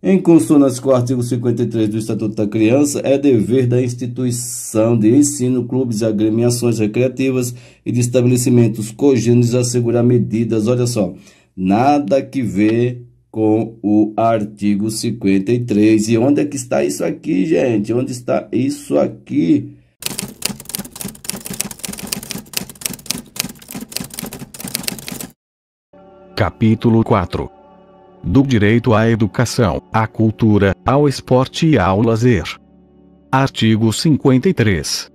Em consonância com o artigo 53 do Estatuto da Criança, é dever da instituição de ensino, clubes, agremiações recreativas e de estabelecimentos cogêneres assegurar medidas, olha só, nada que ver com o artigo 53. E onde é que está isso aqui, gente? Onde está isso aqui? Capítulo 4 do direito à educação, à cultura, ao esporte e ao lazer. Artigo 53.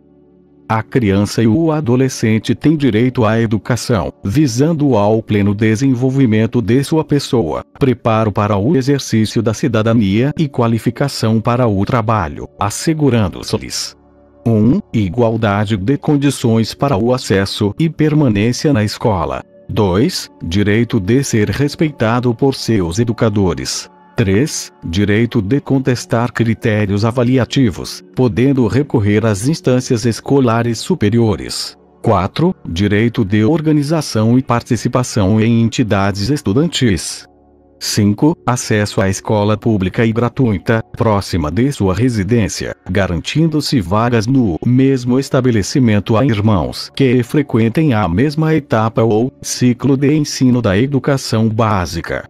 A criança e o adolescente têm direito à educação, visando ao pleno desenvolvimento de sua pessoa, preparo para o exercício da cidadania e qualificação para o trabalho, assegurando-lhes 1. igualdade de condições para o acesso e permanência na escola. 2. Direito de ser respeitado por seus educadores. 3. Direito de contestar critérios avaliativos, podendo recorrer às instâncias escolares superiores. 4. Direito de organização e participação em entidades estudantis. 5. Acesso à escola pública e gratuita, próxima de sua residência, garantindo-se vagas no mesmo estabelecimento a irmãos que frequentem a mesma etapa ou ciclo de ensino da educação básica.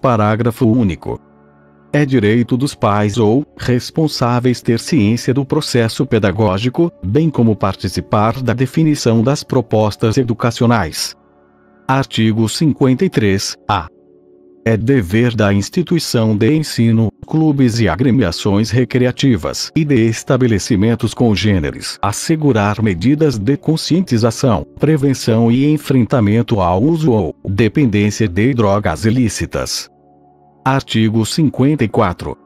Parágrafo único. É direito dos pais ou responsáveis ter ciência do processo pedagógico, bem como participar da definição das propostas educacionais. Artigo 53. A. É dever da instituição de ensino, clubes e agremiações recreativas e de estabelecimentos congêneres assegurar medidas de conscientização, prevenção e enfrentamento ao uso ou dependência de drogas ilícitas. Artigo 54.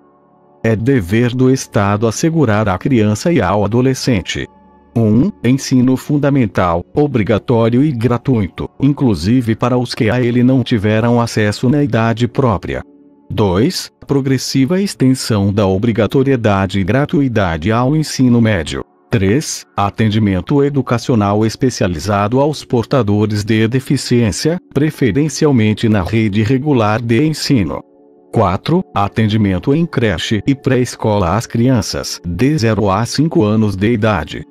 É dever do Estado assegurar à criança e ao adolescente, 1. Ensino fundamental, obrigatório e gratuito, inclusive para os que a ele não tiveram acesso na idade própria. 2. Progressiva extensão da obrigatoriedade e gratuidade ao ensino médio. 3. Atendimento educacional especializado aos portadores de deficiência, preferencialmente na rede regular de ensino. 4. Atendimento em creche e pré-escola às crianças de 0 a 5 anos de idade.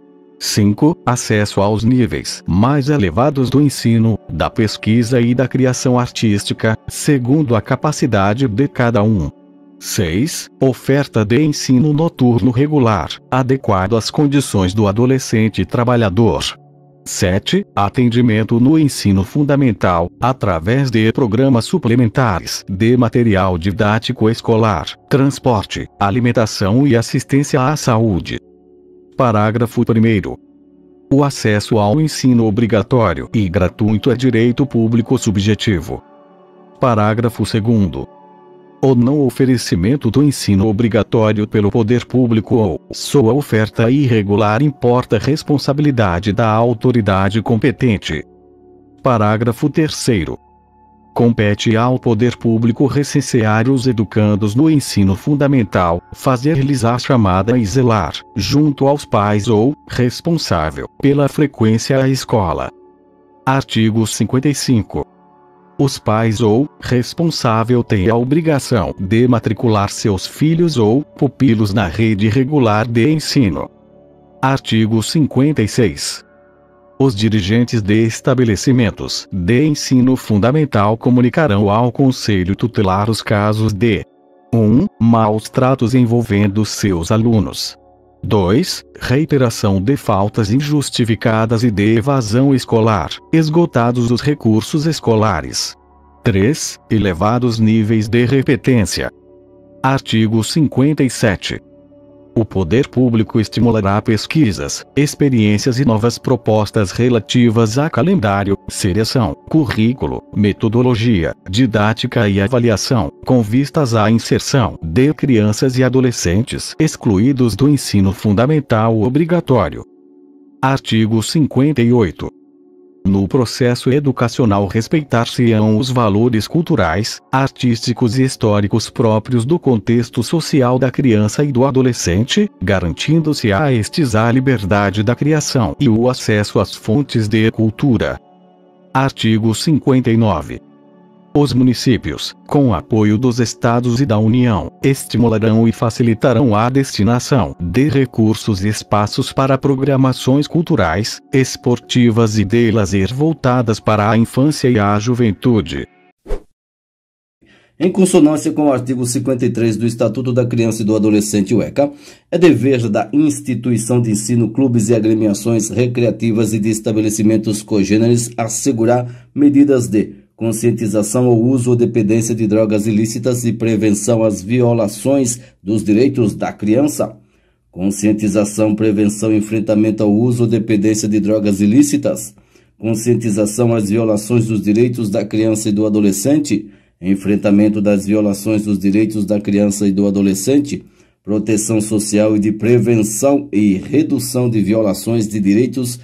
5. Acesso aos níveis mais elevados do ensino, da pesquisa e da criação artística, segundo a capacidade de cada um. 6. Oferta de ensino noturno regular, adequado às condições do adolescente trabalhador. 7. Atendimento no ensino fundamental, através de programas suplementares de material didático escolar, transporte, alimentação e assistência à saúde. Parágrafo 1. O acesso ao ensino obrigatório e gratuito é direito público subjetivo. Parágrafo 2. O não oferecimento do ensino obrigatório pelo poder público ou sua oferta irregular importa responsabilidade da autoridade competente. Parágrafo 3. Compete ao poder público recensear os educandos no ensino fundamental, fazer-lhes a chamada e zelar, junto aos pais ou, responsável, pela frequência à escola. Artigo 55. Os pais ou, responsável têm a obrigação de matricular seus filhos ou pupilos na rede regular de ensino. Artigo 56 os dirigentes de estabelecimentos de ensino fundamental comunicarão ao Conselho Tutelar os casos de 1. maus tratos envolvendo seus alunos. 2. Reiteração de faltas injustificadas e de evasão escolar, esgotados os recursos escolares. 3. Elevados níveis de repetência. Artigo 57. O poder público estimulará pesquisas, experiências e novas propostas relativas a calendário, seleção, currículo, metodologia, didática e avaliação, com vistas à inserção de crianças e adolescentes excluídos do ensino fundamental obrigatório. Artigo 58. No processo educacional respeitar-se-ão os valores culturais, artísticos e históricos próprios do contexto social da criança e do adolescente, garantindo-se a estes a liberdade da criação e o acesso às fontes de cultura. Artigo 59. Os municípios, com o apoio dos estados e da União, estimularão e facilitarão a destinação de recursos e espaços para programações culturais, esportivas e de lazer voltadas para a infância e a juventude. Em consonância com o artigo 53 do Estatuto da Criança e do Adolescente, UECA, ECA, é dever da instituição de ensino, clubes e agremiações recreativas e de estabelecimentos cogêneres assegurar medidas de conscientização ao uso ou dependência de drogas ilícitas e prevenção às violações dos direitos da criança. Conscientização, prevenção e enfrentamento ao uso ou dependência de drogas ilícitas. Conscientização às violações dos direitos da criança e do adolescente. Enfrentamento das violações dos direitos da criança e do adolescente. Proteção social e de prevenção e redução de violações de direitos,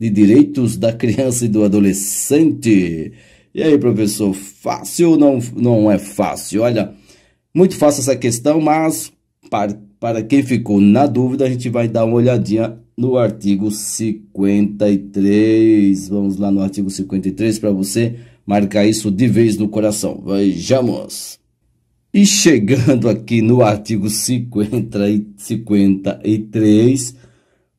de direitos da criança e do adolescente. E aí, professor, fácil ou não, não é fácil? Olha, muito fácil essa questão, mas para, para quem ficou na dúvida, a gente vai dar uma olhadinha no artigo 53. Vamos lá no artigo 53 para você marcar isso de vez no coração. Vejamos! E chegando aqui no artigo 50 e 53,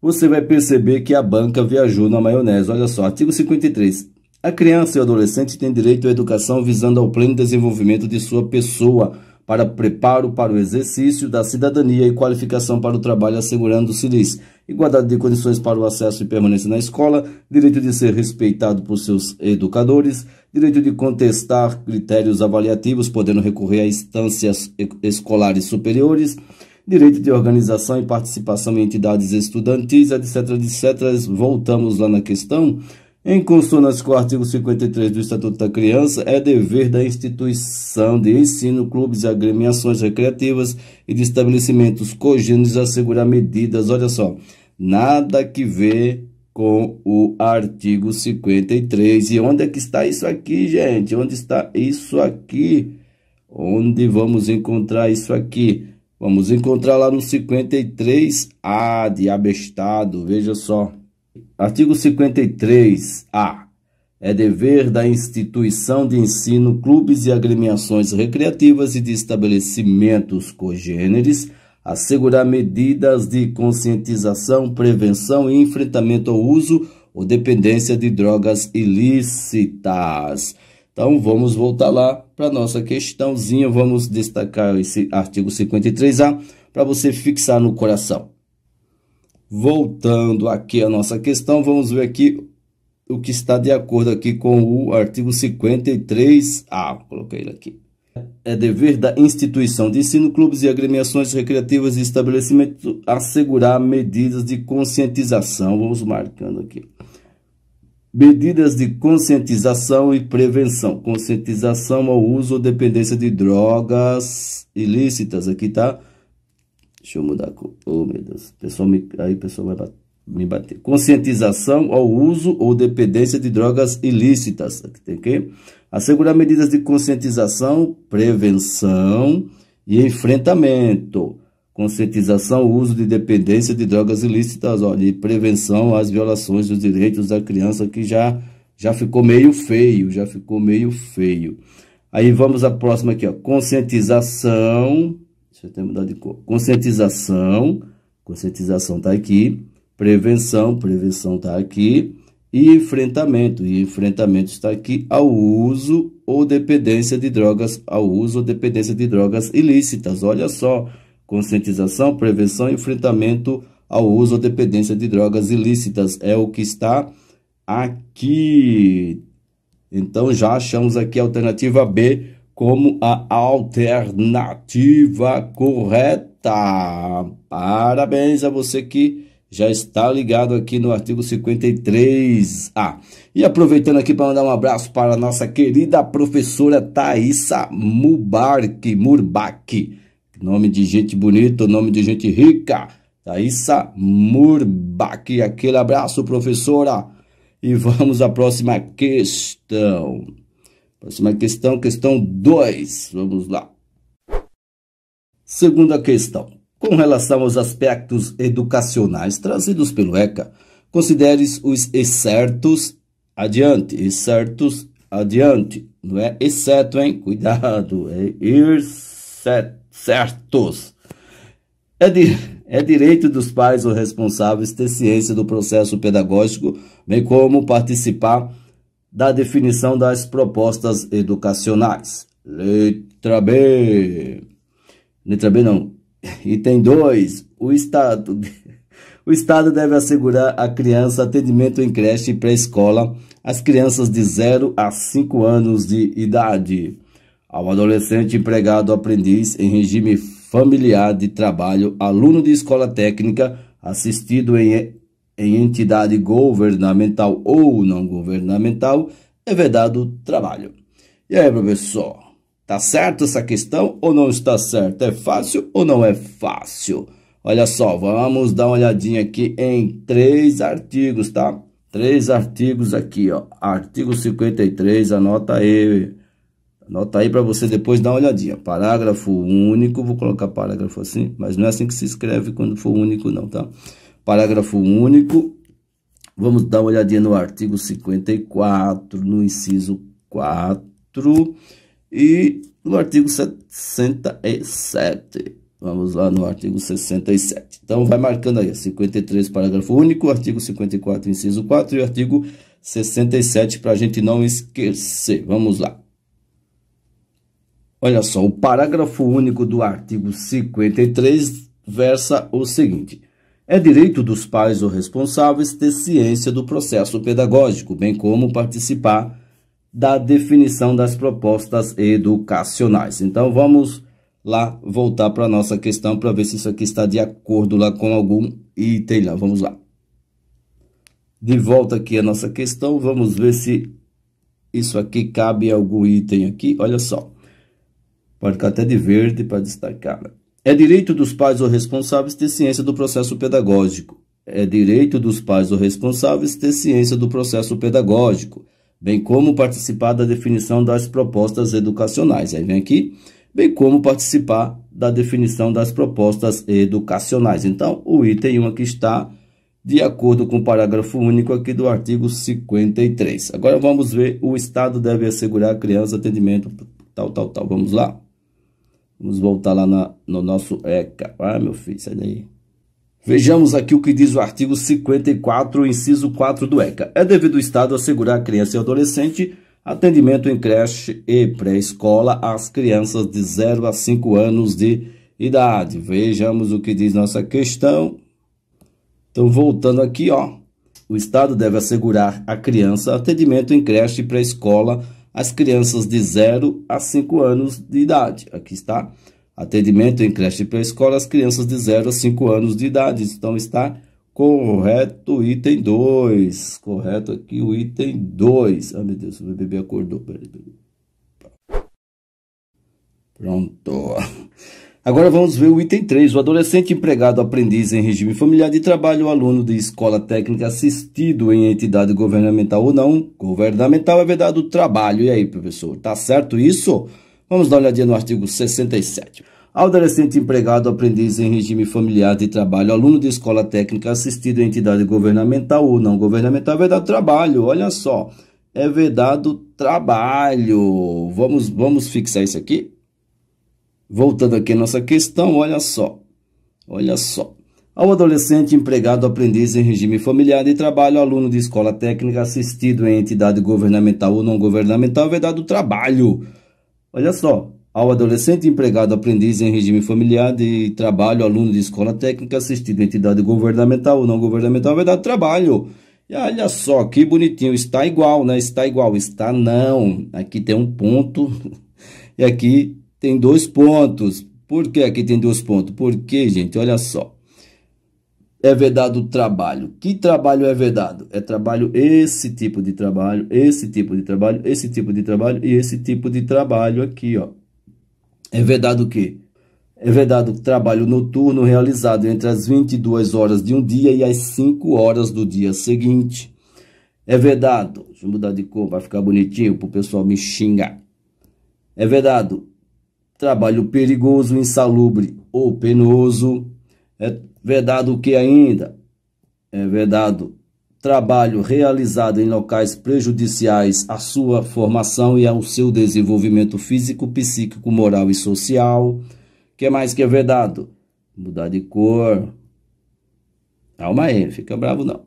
você vai perceber que a banca viajou na maionese. Olha só, artigo 53. A criança e o adolescente têm direito à educação visando ao pleno desenvolvimento de sua pessoa, para preparo para o exercício da cidadania e qualificação para o trabalho, assegurando-se-lhes igualdade de condições para o acesso e permanência na escola, direito de ser respeitado por seus educadores, direito de contestar critérios avaliativos, podendo recorrer a instâncias escolares superiores, direito de organização e participação em entidades estudantis, etc, etc. Voltamos lá na questão. Em consonância com o artigo 53 do Estatuto da Criança, é dever da instituição de ensino, clubes, e agremiações recreativas e de estabelecimentos cogêneres assegurar medidas, olha só, nada que ver com o artigo 53. E onde é que está isso aqui, gente? Onde está isso aqui? Onde vamos encontrar isso aqui? Vamos encontrar lá no 53A de abestado, veja só. Artigo 53A. É dever da instituição de ensino, clubes e agremiações recreativas e de estabelecimentos cogêneres assegurar medidas de conscientização, prevenção e enfrentamento ao uso ou dependência de drogas ilícitas. Então vamos voltar lá para nossa questãozinha, vamos destacar esse artigo 53A para você fixar no coração. Voltando aqui à nossa questão, vamos ver aqui o que está de acordo aqui com o artigo 53A. Coloquei ele aqui. É dever da instituição de ensino, clubes e agremiações recreativas e estabelecimentos assegurar medidas de conscientização. Vamos marcando aqui. Medidas de conscientização e prevenção. Conscientização ao uso ou dependência de drogas ilícitas. Aqui tá Deixa eu mudar a cor. Oh, meu Deus. me, aí o pessoal vai me bater. Conscientização ao uso ou dependência de drogas ilícitas. Aqui tem que assegurar medidas de conscientização, prevenção e enfrentamento. Conscientização ao uso de dependência de drogas ilícitas olha, prevenção às violações dos direitos da criança que já, já ficou meio feio, já ficou meio feio. Aí vamos à próxima aqui, ó. Conscientização Deixa eu de cor. Conscientização. Conscientização está aqui. Prevenção. Prevenção está aqui. E enfrentamento. E enfrentamento está aqui ao uso ou dependência de drogas. Ao uso ou dependência de drogas ilícitas. Olha só. Conscientização, prevenção e enfrentamento ao uso ou dependência de drogas ilícitas. É o que está aqui. Então já achamos aqui a alternativa B como a alternativa correta. Parabéns a você que já está ligado aqui no artigo 53A. E aproveitando aqui para mandar um abraço para a nossa querida professora Thaisa Mubarque, Murbac. Nome de gente bonita, nome de gente rica. Thaisa Murbac. Aquele abraço, professora. E vamos à próxima questão. Próxima questão, questão 2. Vamos lá. Segunda questão. Com relação aos aspectos educacionais trazidos pelo ECA, consideres os excertos adiante. Excertos adiante. Não é exceto, hein? Cuidado. É excertos. É, é direito dos pais ou responsáveis ter ciência do processo pedagógico, bem como participar da definição das propostas educacionais. Letra B. Letra B não. Item 2. O Estado. O Estado deve assegurar à criança atendimento em creche e pré-escola às crianças de 0 a 5 anos de idade, ao adolescente empregado aprendiz em regime familiar de trabalho, aluno de escola técnica assistido em em entidade governamental ou não governamental, é vedado trabalho. E aí, professor, tá certo essa questão ou não está certo? É fácil ou não é fácil? Olha só, vamos dar uma olhadinha aqui em três artigos, tá? Três artigos aqui, ó. Artigo 53, anota aí. Anota aí para você depois dar uma olhadinha. Parágrafo único, vou colocar parágrafo assim, mas não é assim que se escreve quando for único não, tá? parágrafo único. Vamos dar uma olhadinha no artigo 54, no inciso 4 e no artigo 67. Vamos lá no artigo 67. Então, vai marcando aí, 53, parágrafo único, artigo 54, inciso 4 e artigo 67, para a gente não esquecer. Vamos lá. Olha só, o parágrafo único do artigo 53 versa o seguinte: é direito dos pais ou responsáveis ter ciência do processo pedagógico, bem como participar da definição das propostas educacionais. Então vamos lá voltar para a nossa questão para ver se isso aqui está de acordo lá com algum item lá. Vamos lá. De volta aqui a nossa questão, vamos ver se isso aqui cabe algum item aqui. Olha só. Pode ficar até de verde para destacar. Né? É direito dos pais ou responsáveis ter ciência do processo pedagógico. É direito dos pais ou responsáveis ter ciência do processo pedagógico, bem como participar da definição das propostas educacionais. Aí vem aqui, bem como participar da definição das propostas educacionais. Então, o item 1 aqui está de acordo com o parágrafo único aqui do artigo 53. Agora vamos ver o Estado deve assegurar à criança atendimento tal, tal, tal. Vamos lá. Vamos voltar lá na, no nosso ECA. Ah, meu filho, sai daí. Vejamos aqui o que diz o artigo 54, inciso 4 do ECA. É devido o Estado assegurar à criança e adolescente atendimento em creche e pré-escola às crianças de 0 a 5 anos de idade. Vejamos o que diz nossa questão. Então, voltando aqui, ó. O Estado deve assegurar à criança atendimento em creche e pré-escola as crianças de 0 a 5 anos de idade. Aqui está. Atendimento em creche e pré-escola as crianças de 0 a 5 anos de idade. Então está correto o item 2. Correto aqui o item 2. Ai ah, meu Deus, o meu bebê acordou. Peraí, Pronto. Agora vamos ver o item 3. O adolescente empregado aprendiz em regime familiar de trabalho, o aluno de escola técnica assistido em entidade governamental ou não, governamental é vedado trabalho. E aí, professor, tá certo isso? Vamos dar uma olhadinha no artigo 67. Adolescente empregado aprendiz em regime familiar de trabalho, aluno de escola técnica assistido em entidade governamental ou não governamental é vedado tá é trabalho. Olha só, é vedado trabalho. Vamos, vamos fixar isso aqui? Voltando aqui à nossa questão, olha só. Olha só. Ao adolescente, empregado, aprendiz em regime familiar de trabalho, aluno de escola técnica assistido em entidade governamental ou não governamental, é dado trabalho. Olha só. Ao adolescente, empregado, aprendiz em regime familiar de trabalho, aluno de escola técnica assistido em entidade governamental ou não governamental, é dado trabalho. E olha só, que bonitinho, está igual, né? Está igual, está não. Aqui tem um ponto e aqui tem dois pontos. Por que aqui tem dois pontos? Porque, gente, olha só. É vedado o trabalho. Que trabalho é vedado? É trabalho esse tipo de trabalho, esse tipo de trabalho, esse tipo de trabalho e esse tipo de trabalho aqui, ó. É vedado o quê? É vedado o trabalho noturno realizado entre as 22 horas de um dia e as 5 horas do dia seguinte. É vedado, deixa eu mudar de cor, vai ficar bonitinho o pessoal me xingar. É vedado trabalho perigoso, insalubre ou penoso. É vedado o que ainda? É vedado trabalho realizado em locais prejudiciais à sua formação e ao seu desenvolvimento físico, psíquico, moral e social. que mais que é vedado? Mudar de cor. Calma aí, fica bravo não.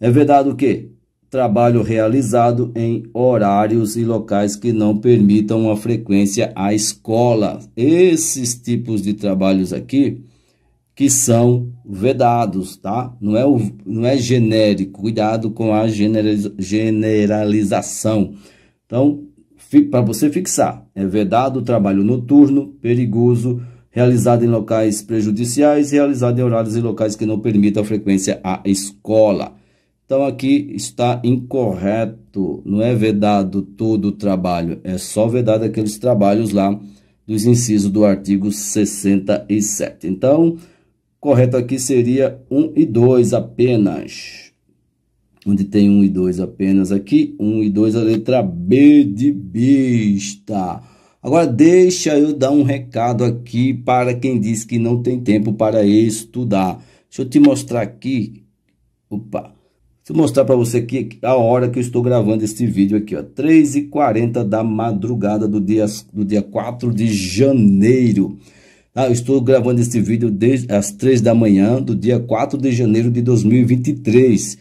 É vedado o quê? trabalho realizado em horários e locais que não permitam a frequência à escola. Esses tipos de trabalhos aqui que são vedados, tá? Não é, o, não é genérico, cuidado com a generalização. Então, para você fixar, é vedado o trabalho noturno, perigoso, realizado em locais prejudiciais, realizado em horários e locais que não permitam a frequência à escola. Então aqui está incorreto, não é vedado todo o trabalho, é só vedado aqueles trabalhos lá dos incisos do artigo 67. Então, correto aqui seria 1 e 2 apenas. Onde tem 1 e 2 apenas aqui, 1 e 2 a letra B de besta. Agora deixa eu dar um recado aqui para quem diz que não tem tempo para estudar. Deixa eu te mostrar aqui. Opa, Deixa eu mostrar para você aqui a hora que eu estou gravando este vídeo aqui, ó. 3h40 da madrugada do dia, do dia 4 de janeiro. Ah, eu estou gravando este vídeo desde as 3 da manhã do dia 4 de janeiro de 2023.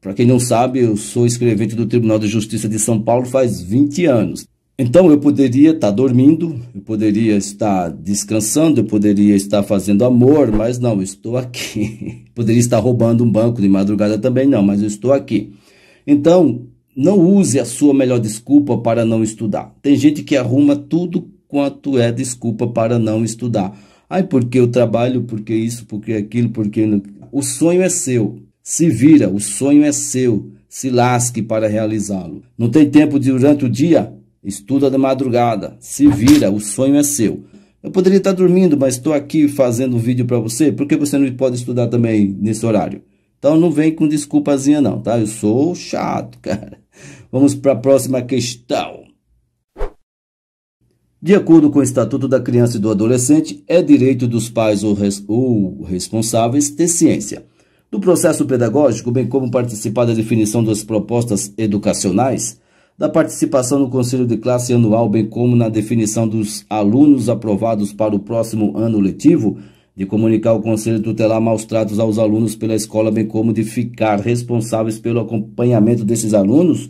Para quem não sabe, eu sou escrevente do Tribunal de Justiça de São Paulo faz 20 anos. Então eu poderia estar dormindo, eu poderia estar descansando, eu poderia estar fazendo amor, mas não, estou aqui. Poderia estar roubando um banco de madrugada também, não, mas eu estou aqui. Então, não use a sua melhor desculpa para não estudar. Tem gente que arruma tudo quanto é desculpa para não estudar. Ai, porque eu trabalho, porque isso, porque aquilo, porque. O sonho é seu. Se vira, o sonho é seu. Se lasque para realizá-lo. Não tem tempo durante o dia? Estuda de madrugada, se vira, o sonho é seu. Eu poderia estar dormindo, mas estou aqui fazendo um vídeo para você. Por que você não pode estudar também nesse horário? Então não vem com desculpazinha não, tá? Eu sou chato, cara. Vamos para a próxima questão. De acordo com o Estatuto da Criança e do Adolescente, é direito dos pais ou, res ou responsáveis ter ciência do processo pedagógico, bem como participar da definição das propostas educacionais da participação no Conselho de Classe Anual, bem como na definição dos alunos aprovados para o próximo ano letivo, de comunicar ao Conselho Tutelar maus tratos aos alunos pela escola, bem como de ficar responsáveis pelo acompanhamento desses alunos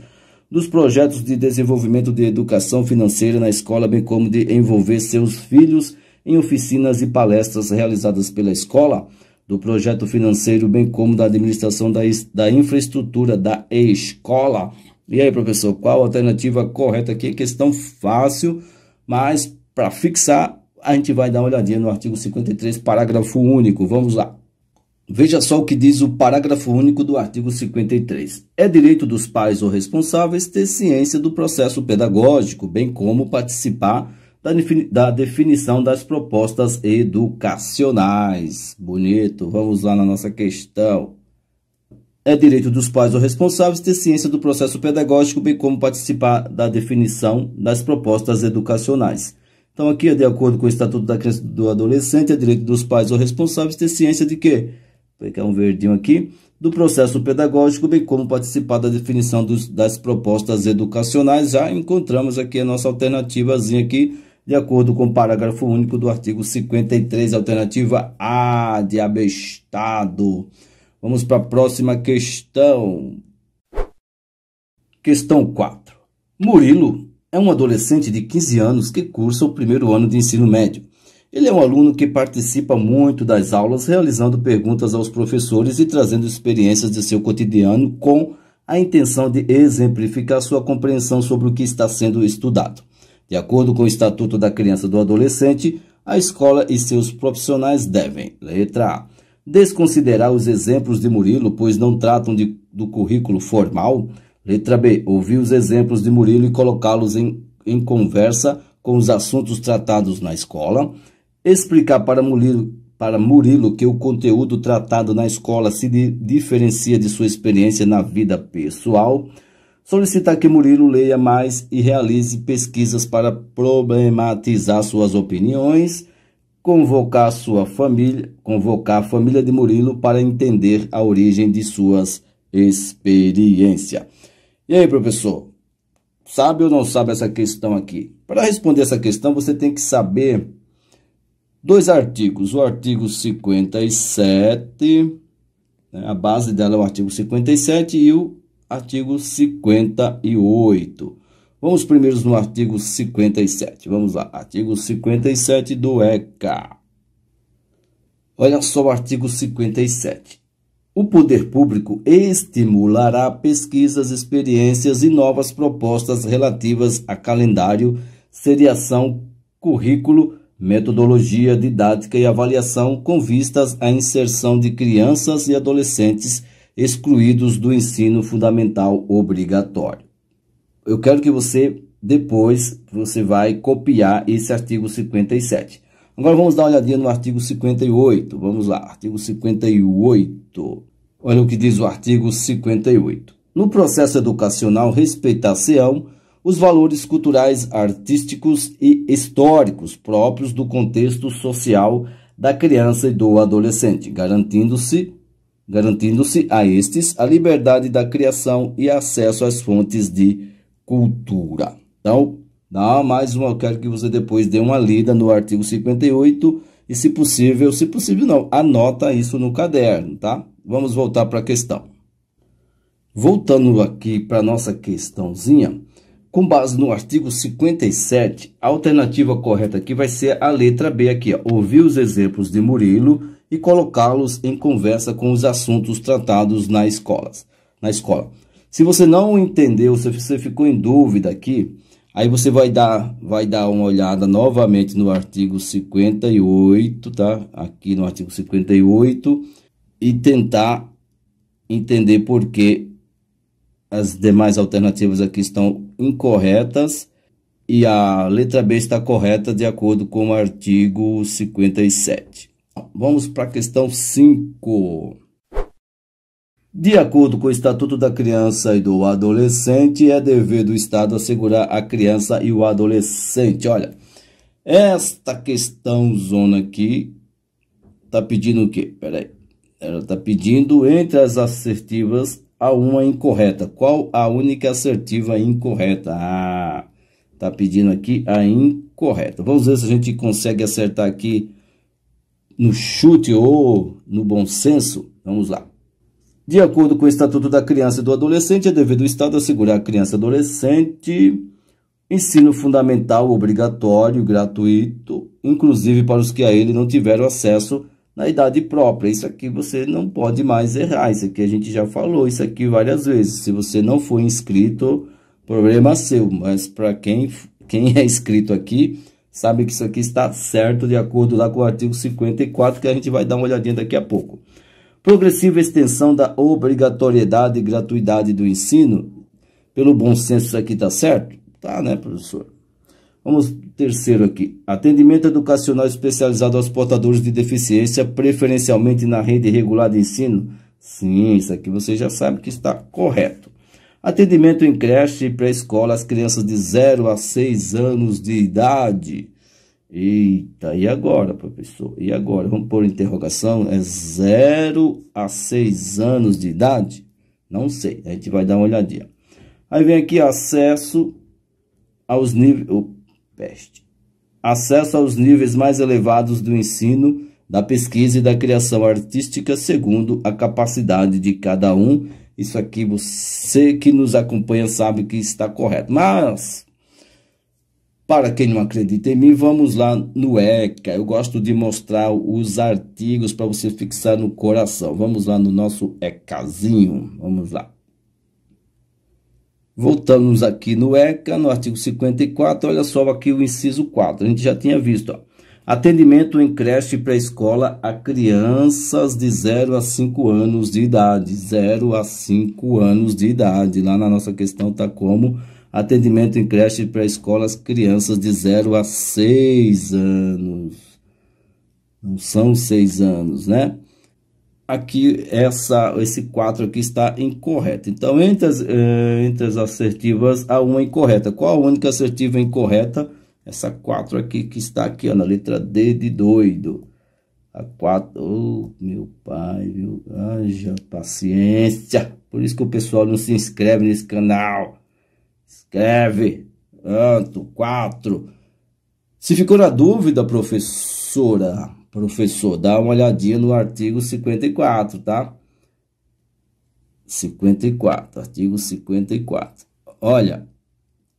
dos projetos de desenvolvimento de educação financeira na escola, bem como de envolver seus filhos em oficinas e palestras realizadas pela escola, do projeto financeiro, bem como da administração da, da infraestrutura da escola, e aí, professor, qual a alternativa correta aqui? Questão fácil, mas para fixar, a gente vai dar uma olhadinha no artigo 53, parágrafo único. Vamos lá. Veja só o que diz o parágrafo único do artigo 53. É direito dos pais ou responsáveis ter ciência do processo pedagógico, bem como participar da, definição das propostas educacionais. Bonito, vamos lá na nossa questão. É direito dos pais ou responsáveis ter ciência do processo pedagógico, bem como participar da definição das propostas educacionais. Então, aqui, de acordo com o Estatuto da Criança e do Adolescente, é direito dos pais ou responsáveis ter ciência de quê? Vou pegar um verdinho aqui. Do processo pedagógico, bem como participar da definição dos, das propostas educacionais. Já encontramos aqui a nossa alternativazinha aqui, de acordo com o parágrafo único do artigo 53, alternativa A de abestado. Vamos para a próxima questão. Questão 4. Murilo é um adolescente de 15 anos que cursa o primeiro ano de ensino médio. Ele é um aluno que participa muito das aulas, realizando perguntas aos professores e trazendo experiências de seu cotidiano com a intenção de exemplificar sua compreensão sobre o que está sendo estudado. De acordo com o Estatuto da Criança e do Adolescente, a escola e seus profissionais devem, letra A, Desconsiderar os exemplos de Murilo, pois não tratam de, do currículo formal? Letra B. Ouvir os exemplos de Murilo e colocá-los em, em conversa com os assuntos tratados na escola. Explicar para Murilo, para Murilo que o conteúdo tratado na escola se diferencia de sua experiência na vida pessoal. Solicitar que Murilo leia mais e realize pesquisas para problematizar suas opiniões convocar sua família, convocar a família de Murilo para entender a origem de suas experiências. E aí, professor? Sabe ou não sabe essa questão aqui? Para responder essa questão, você tem que saber dois artigos, o artigo 57, né, a base dela é o artigo 57 e o artigo 58. Vamos primeiro no artigo 57. Vamos lá, artigo 57 do ECA. Olha só o artigo 57. O poder público estimulará pesquisas, experiências e novas propostas relativas a calendário, seriação, currículo, metodologia didática e avaliação com vistas à inserção de crianças e adolescentes excluídos do ensino fundamental obrigatório eu quero que você, depois, você vai copiar esse artigo 57. Agora vamos dar uma olhadinha no artigo 58. Vamos lá, artigo 58. Olha o que diz o artigo 58. No processo educacional, respeitar-se-ão os valores culturais, artísticos e históricos próprios do contexto social da criança e do adolescente, garantindo-se garantindo-se a estes a liberdade da criação e acesso às fontes de cultura. Então, dá mais uma, eu quero que você depois dê uma lida no artigo 58 e, se possível, se possível não, anota isso no caderno, tá? Vamos voltar para a questão. Voltando aqui para nossa questãozinha, com base no artigo 57, a alternativa correta aqui vai ser a letra B aqui, ó, ouvir os exemplos de Murilo e colocá-los em conversa com os assuntos tratados na escolas, na escola. Se você não entendeu, se você ficou em dúvida aqui, aí você vai dar, vai dar uma olhada novamente no artigo 58, tá? Aqui no artigo 58 e tentar entender por que as demais alternativas aqui estão incorretas e a letra B está correta de acordo com o artigo 57. Vamos para a questão 5. De acordo com o Estatuto da Criança e do Adolescente, é dever do Estado assegurar a criança e o adolescente. Olha, esta questão zona aqui está pedindo o quê? Peraí. Ela está pedindo entre as assertivas a uma incorreta. Qual a única assertiva incorreta? Ah, está pedindo aqui a incorreta. Vamos ver se a gente consegue acertar aqui no chute ou no bom senso. Vamos lá. De acordo com o Estatuto da Criança e do Adolescente, é dever do Estado assegurar a criança e adolescente ensino fundamental, obrigatório, gratuito, inclusive para os que a ele não tiveram acesso na idade própria. Isso aqui você não pode mais errar, isso aqui a gente já falou isso aqui várias vezes. Se você não for inscrito, problema seu, mas para quem, quem é inscrito aqui, sabe que isso aqui está certo de acordo lá com o artigo 54, que a gente vai dar uma olhadinha daqui a pouco progressiva extensão da obrigatoriedade e gratuidade do ensino, pelo bom senso isso aqui está certo? Tá, né, professor? Vamos terceiro aqui. Atendimento educacional especializado aos portadores de deficiência, preferencialmente na rede regular de ensino. Sim, isso aqui você já sabe que está correto. Atendimento em creche e pré-escola às crianças de 0 a 6 anos de idade. Eita, e agora, professor? E agora? Vamos pôr interrogação? É 0 a 6 anos de idade? Não sei, a gente vai dar uma olhadinha. Aí vem aqui acesso aos níveis... Oh, peste. Acesso aos níveis mais elevados do ensino, da pesquisa e da criação artística, segundo a capacidade de cada um. Isso aqui você que nos acompanha sabe que está correto. Mas para quem não acredita em mim, vamos lá no ECA. Eu gosto de mostrar os artigos para você fixar no coração. Vamos lá no nosso ECAzinho. Vamos lá. Voltamos aqui no ECA, no artigo 54, olha só aqui o inciso 4. A gente já tinha visto, ó. Atendimento em creche pré-escola a crianças de 0 a 5 anos de idade. 0 a 5 anos de idade. Lá na nossa questão está como Atendimento em creche e pré-escolas crianças de 0 a 6 anos. Não são 6 anos, né? Aqui, essa, esse 4 aqui está incorreto. Então, entre as, eh, entre as assertivas, há uma incorreta. Qual a única assertiva incorreta? Essa 4 aqui que está aqui, ó, na letra D de doido. A 4, oh, meu pai, viu? Haja paciência. Por isso que o pessoal não se inscreve nesse canal. Escreve. Tanto, quatro. Se ficou na dúvida, professora, professor, dá uma olhadinha no artigo 54, tá? 54, artigo 54. Olha,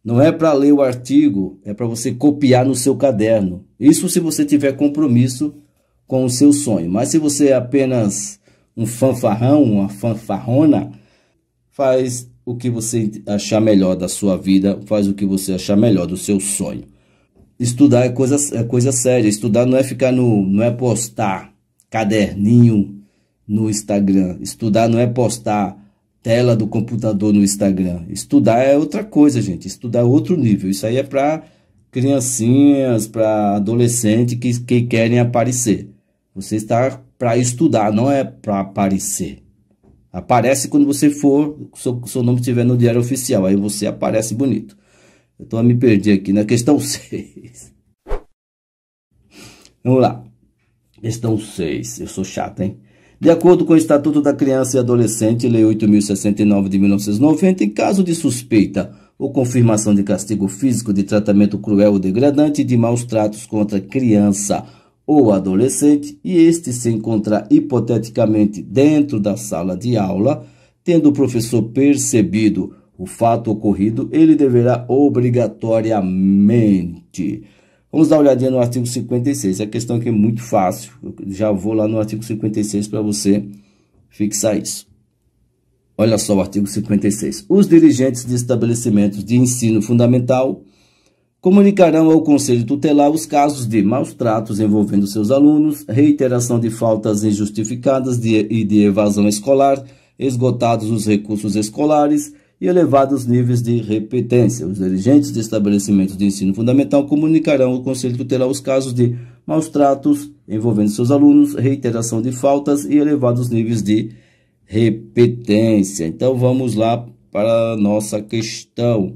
não é para ler o artigo, é para você copiar no seu caderno. Isso se você tiver compromisso com o seu sonho. Mas se você é apenas um fanfarrão, uma fanfarrona, faz o que você achar melhor da sua vida, faz o que você achar melhor do seu sonho. Estudar é coisa, é coisa séria. Estudar não é ficar no. não é postar caderninho no Instagram. Estudar não é postar tela do computador no Instagram. Estudar é outra coisa, gente. Estudar é outro nível. Isso aí é para criancinhas, para adolescentes que, que querem aparecer. Você está para estudar, não é para aparecer. Aparece quando você for, seu, seu nome estiver no diário oficial, aí você aparece bonito. estou a me perder aqui na questão 6. Vamos lá. Questão 6. Eu sou chato, hein? De acordo com o Estatuto da Criança e Adolescente, Lei 8.069 de 1990, em caso de suspeita ou confirmação de castigo físico, de tratamento cruel ou degradante e de maus tratos contra criança ou adolescente e este se encontrar hipoteticamente dentro da sala de aula, tendo o professor percebido o fato ocorrido, ele deverá obrigatoriamente. Vamos dar uma olhadinha no artigo 56. A é questão aqui é muito fácil. Eu já vou lá no artigo 56 para você fixar isso. Olha só o artigo 56. Os dirigentes de estabelecimentos de ensino fundamental comunicarão ao Conselho Tutelar os casos de maus tratos envolvendo seus alunos, reiteração de faltas injustificadas de, e de evasão escolar, esgotados os recursos escolares e elevados níveis de repetência. Os dirigentes de estabelecimentos de ensino fundamental comunicarão ao Conselho Tutelar os casos de maus tratos envolvendo seus alunos, reiteração de faltas e elevados níveis de repetência. Então vamos lá para a nossa questão.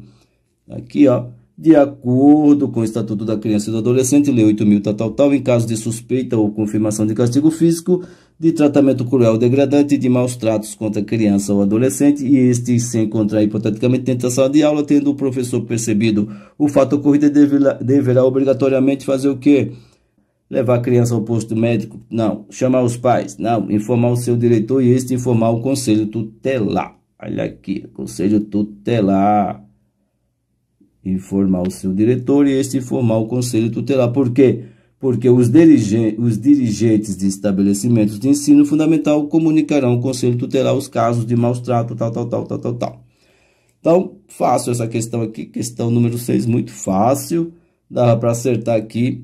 Aqui, ó de acordo com o Estatuto da Criança e do Adolescente, Lei 8.000, tal, tal, tal, em caso de suspeita ou confirmação de castigo físico, de tratamento cruel, degradante e de maus tratos contra criança ou adolescente, e este se encontrar hipoteticamente dentro da sala de aula, tendo o professor percebido o fato ocorrido, deverá, deverá obrigatoriamente fazer o quê? Levar a criança ao posto médico? Não. Chamar os pais? Não. Informar o seu diretor e este informar o conselho tutelar. Olha aqui, conselho tutelar informar o seu diretor e este informar o conselho tutelar. Por quê? Porque os, dirige os dirigentes de estabelecimentos de ensino fundamental comunicarão ao conselho tutelar os casos de maus trato, tal, tal, tal, tal, tal, tal. Então, fácil essa questão aqui, questão número 6, muito fácil. Dava para acertar aqui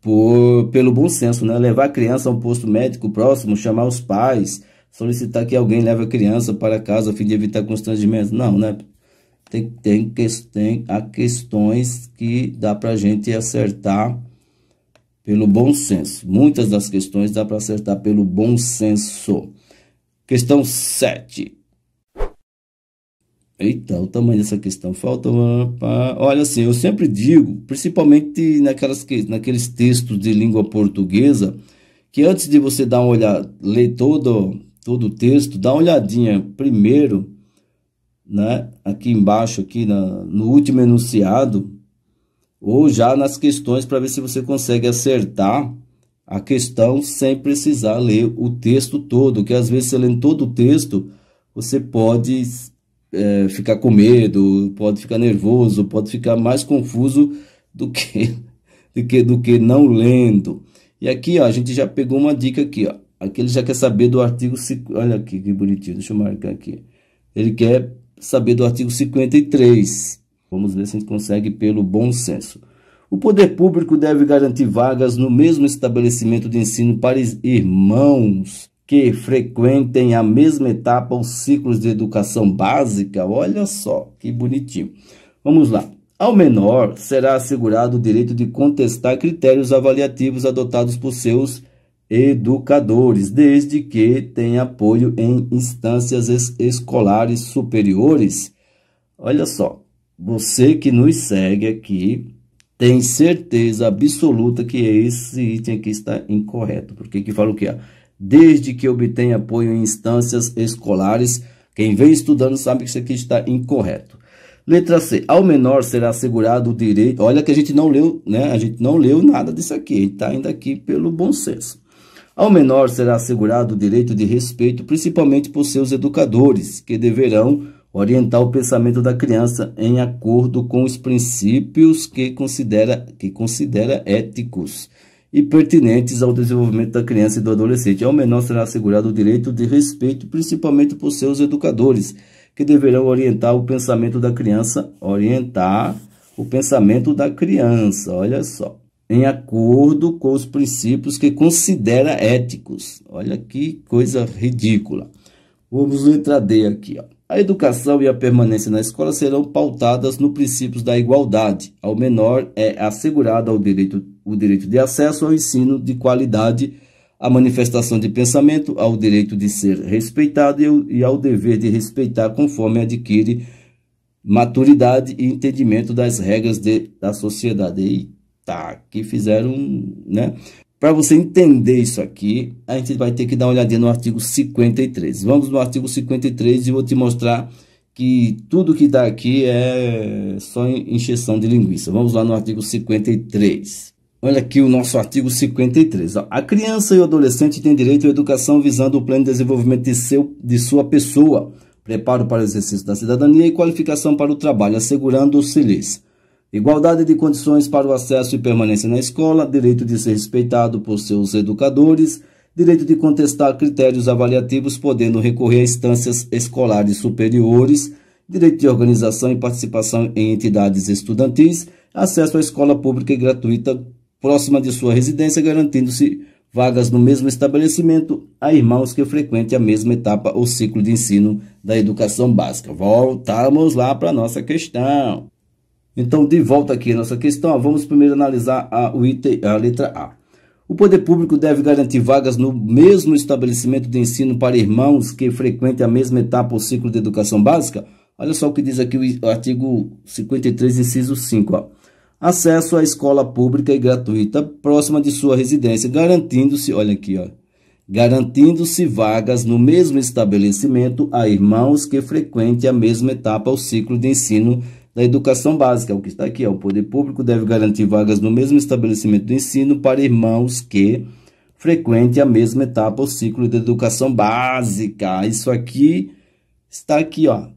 por, pelo bom senso, né? Levar a criança a um posto médico próximo, chamar os pais, solicitar que alguém leve a criança para casa a fim de evitar constrangimentos. Não, né? tem, tem, tem há questões que dá para a gente acertar pelo bom senso. Muitas das questões dá para acertar pelo bom senso. Questão 7. Eita, o tamanho dessa questão falta. Olha assim, eu sempre digo, principalmente naquelas naqueles textos de língua portuguesa, que antes de você dar uma olhada, ler todo, todo o texto, dá uma olhadinha primeiro né, aqui embaixo, aqui na, no último enunciado, ou já nas questões para ver se você consegue acertar a questão sem precisar ler o texto todo, que às vezes você lendo todo o texto, você pode é, ficar com medo, pode ficar nervoso, pode ficar mais confuso do que, do que, do que não lendo. E aqui ó, a gente já pegou uma dica aqui, ó. Aqui ele já quer saber do artigo. Olha aqui que bonitinho, deixa eu marcar aqui. Ele quer saber do artigo 53. Vamos ver se a gente consegue pelo bom senso. O poder público deve garantir vagas no mesmo estabelecimento de ensino para irmãos que frequentem a mesma etapa os ciclos de educação básica. Olha só que bonitinho. Vamos lá. Ao menor será assegurado o direito de contestar critérios avaliativos adotados por seus educadores, desde que tenha apoio em instâncias es escolares superiores. Olha só, você que nos segue aqui tem certeza absoluta que esse item aqui está incorreto, porque que fala o que? Desde que obtenha apoio em instâncias escolares, quem vem estudando sabe que isso aqui está incorreto. Letra C. Ao menor será assegurado o direito. Olha que a gente não leu, né? A gente não leu nada disso aqui. Está ainda aqui pelo bom senso. Ao menor será assegurado o direito de respeito, principalmente por seus educadores, que deverão orientar o pensamento da criança em acordo com os princípios que considera, que considera éticos e pertinentes ao desenvolvimento da criança e do adolescente. Ao menor será assegurado o direito de respeito, principalmente por seus educadores, que deverão orientar o pensamento da criança, orientar o pensamento da criança. Olha só em acordo com os princípios que considera éticos. Olha que coisa ridícula. Vamos letra D aqui. Ó. A educação e a permanência na escola serão pautadas no princípio da igualdade. Ao menor é assegurado ao direito, o direito de acesso ao ensino de qualidade, à manifestação de pensamento, ao direito de ser respeitado e ao dever de respeitar conforme adquire maturidade e entendimento das regras de, da sociedade. Eita tá, que fizeram, né? Para você entender isso aqui, a gente vai ter que dar uma olhadinha no artigo 53. Vamos no artigo 53 e vou te mostrar que tudo que está aqui é só encheção de linguiça. Vamos lá no artigo 53. Olha aqui o nosso artigo 53. A criança e o adolescente têm direito à educação visando o pleno desenvolvimento de, seu, de sua pessoa, preparo para o exercício da cidadania e qualificação para o trabalho, assegurando-se-lhes Igualdade de condições para o acesso e permanência na escola, direito de ser respeitado por seus educadores, direito de contestar critérios avaliativos, podendo recorrer a instâncias escolares superiores, direito de organização e participação em entidades estudantis, acesso à escola pública e gratuita próxima de sua residência, garantindo-se vagas no mesmo estabelecimento a irmãos que frequentem a mesma etapa ou ciclo de ensino da educação básica. Voltamos lá para a nossa questão. Então, de volta aqui à nossa questão, vamos primeiro analisar a, o item, a letra A. O poder público deve garantir vagas no mesmo estabelecimento de ensino para irmãos que frequentem a mesma etapa ou ciclo de educação básica? Olha só o que diz aqui o artigo 53, inciso 5. Ó. Acesso à escola pública e gratuita próxima de sua residência, garantindo-se, olha aqui, ó, garantindo-se vagas no mesmo estabelecimento a irmãos que frequentem a mesma etapa ou ciclo de ensino da educação básica, é o que está aqui, ó, o poder público deve garantir vagas no mesmo estabelecimento do ensino para irmãos que frequentem a mesma etapa ou ciclo de educação básica. Isso aqui está aqui, ó,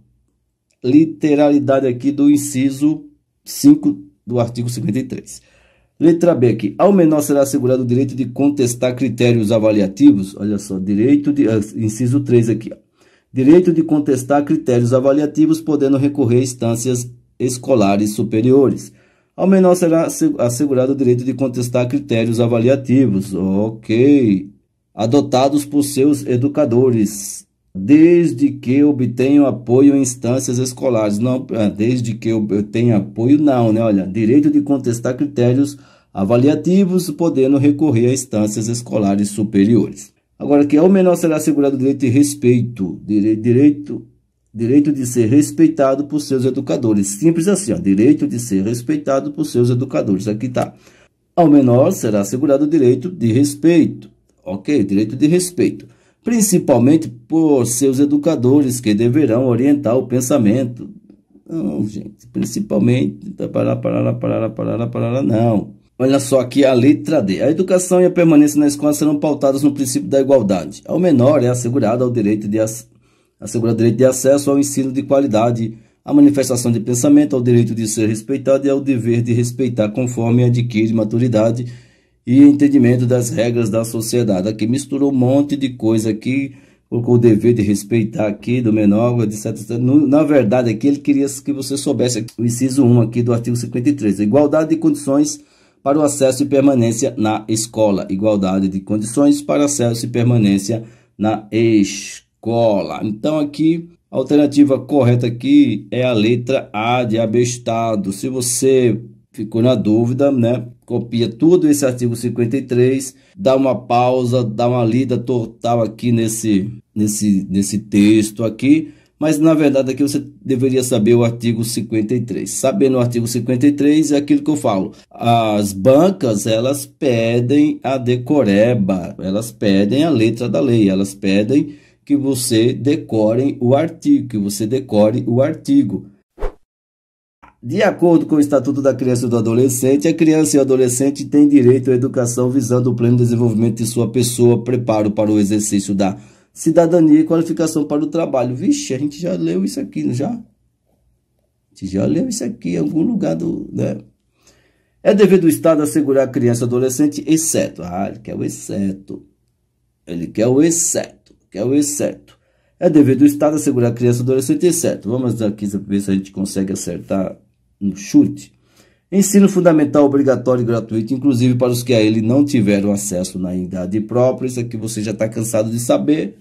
literalidade aqui do inciso 5 do artigo 53. Letra B aqui. Ao menor será assegurado o direito de contestar critérios avaliativos. Olha só, direito de. Ah, inciso 3 aqui. Ó. Direito de contestar critérios avaliativos, podendo recorrer a instâncias escolares superiores. Ao menor será assegurado o direito de contestar critérios avaliativos, ok, adotados por seus educadores, desde que obtenham apoio em instâncias escolares. Não, ah, desde que eu tenha apoio, não, né? Olha, direito de contestar critérios avaliativos, podendo recorrer a instâncias escolares superiores. Agora, que ao menor será assegurado o direito de respeito, direito Direito de ser respeitado por seus educadores. Simples assim, ó. Direito de ser respeitado por seus educadores. Aqui tá. Ao menor será assegurado o direito de respeito. Ok? Direito de respeito. Principalmente por seus educadores, que deverão orientar o pensamento. Não, gente. Principalmente. Parará, parará, parará, parará, parará, não. Olha só aqui a letra D. A educação e a permanência na escola serão pautadas no princípio da igualdade. Ao menor é assegurado o direito de, assegura direito de acesso ao ensino de qualidade, à manifestação de pensamento, ao direito de ser respeitado e é ao dever de respeitar conforme adquire maturidade e entendimento das regras da sociedade. Aqui misturou um monte de coisa aqui, colocou o dever de respeitar aqui do menor, etc. Na verdade, aqui ele queria que você soubesse o inciso 1 aqui do artigo 53. Igualdade de condições para o acesso e permanência na escola. Igualdade de condições para acesso e permanência na escola escola. Então aqui a alternativa correta aqui é a letra A de abestado. Se você ficou na dúvida, né? Copia tudo esse artigo 53, dá uma pausa, dá uma lida total aqui nesse nesse nesse texto aqui, mas na verdade aqui você deveria saber o artigo 53. Sabendo o artigo 53 é aquilo que eu falo. As bancas, elas pedem a decoreba, elas pedem a letra da lei, elas pedem que você decore o artigo, que você decore o artigo. De acordo com o Estatuto da Criança e do Adolescente, a criança e o adolescente têm direito à educação visando o pleno desenvolvimento de sua pessoa, preparo para o exercício da cidadania e qualificação para o trabalho. Vixe, a gente já leu isso aqui, não já? A gente já leu isso aqui em algum lugar do. Né? É dever do Estado assegurar a criança e adolescente, exceto. Ah, ele quer o exceto. Ele quer o exceto que é o exceto. É dever do Estado assegurar a criança e adolescente exceto. Vamos aqui ver se a gente consegue acertar no um chute. Ensino fundamental obrigatório e gratuito, inclusive para os que a ele não tiveram acesso na idade própria. Isso aqui você já está cansado de saber.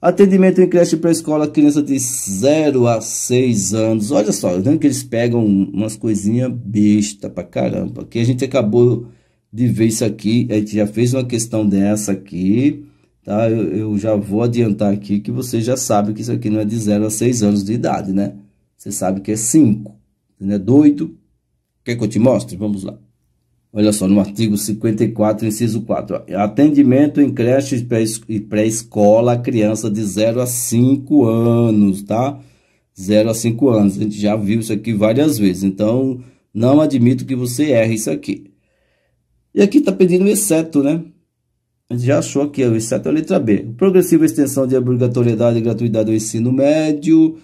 Atendimento em creche pré-escola, criança de 0 a 6 anos. Olha só, vendo que eles pegam umas coisinhas besta pra caramba. Que a gente acabou de ver isso aqui, a gente já fez uma questão dessa aqui tá? Eu, eu, já vou adiantar aqui que você já sabe que isso aqui não é de 0 a 6 anos de idade, né? Você sabe que é 5, não é doido? Quer que eu te mostre? Vamos lá. Olha só, no artigo 54, inciso 4. atendimento em creche e pré-escola a criança de 0 a 5 anos, tá? 0 a 5 anos. A gente já viu isso aqui várias vezes. Então, não admito que você erre isso aqui. E aqui está pedindo exceto, né? A gente já achou aqui, o exceto a letra B. Progressiva extensão de obrigatoriedade e gratuidade do ensino médio.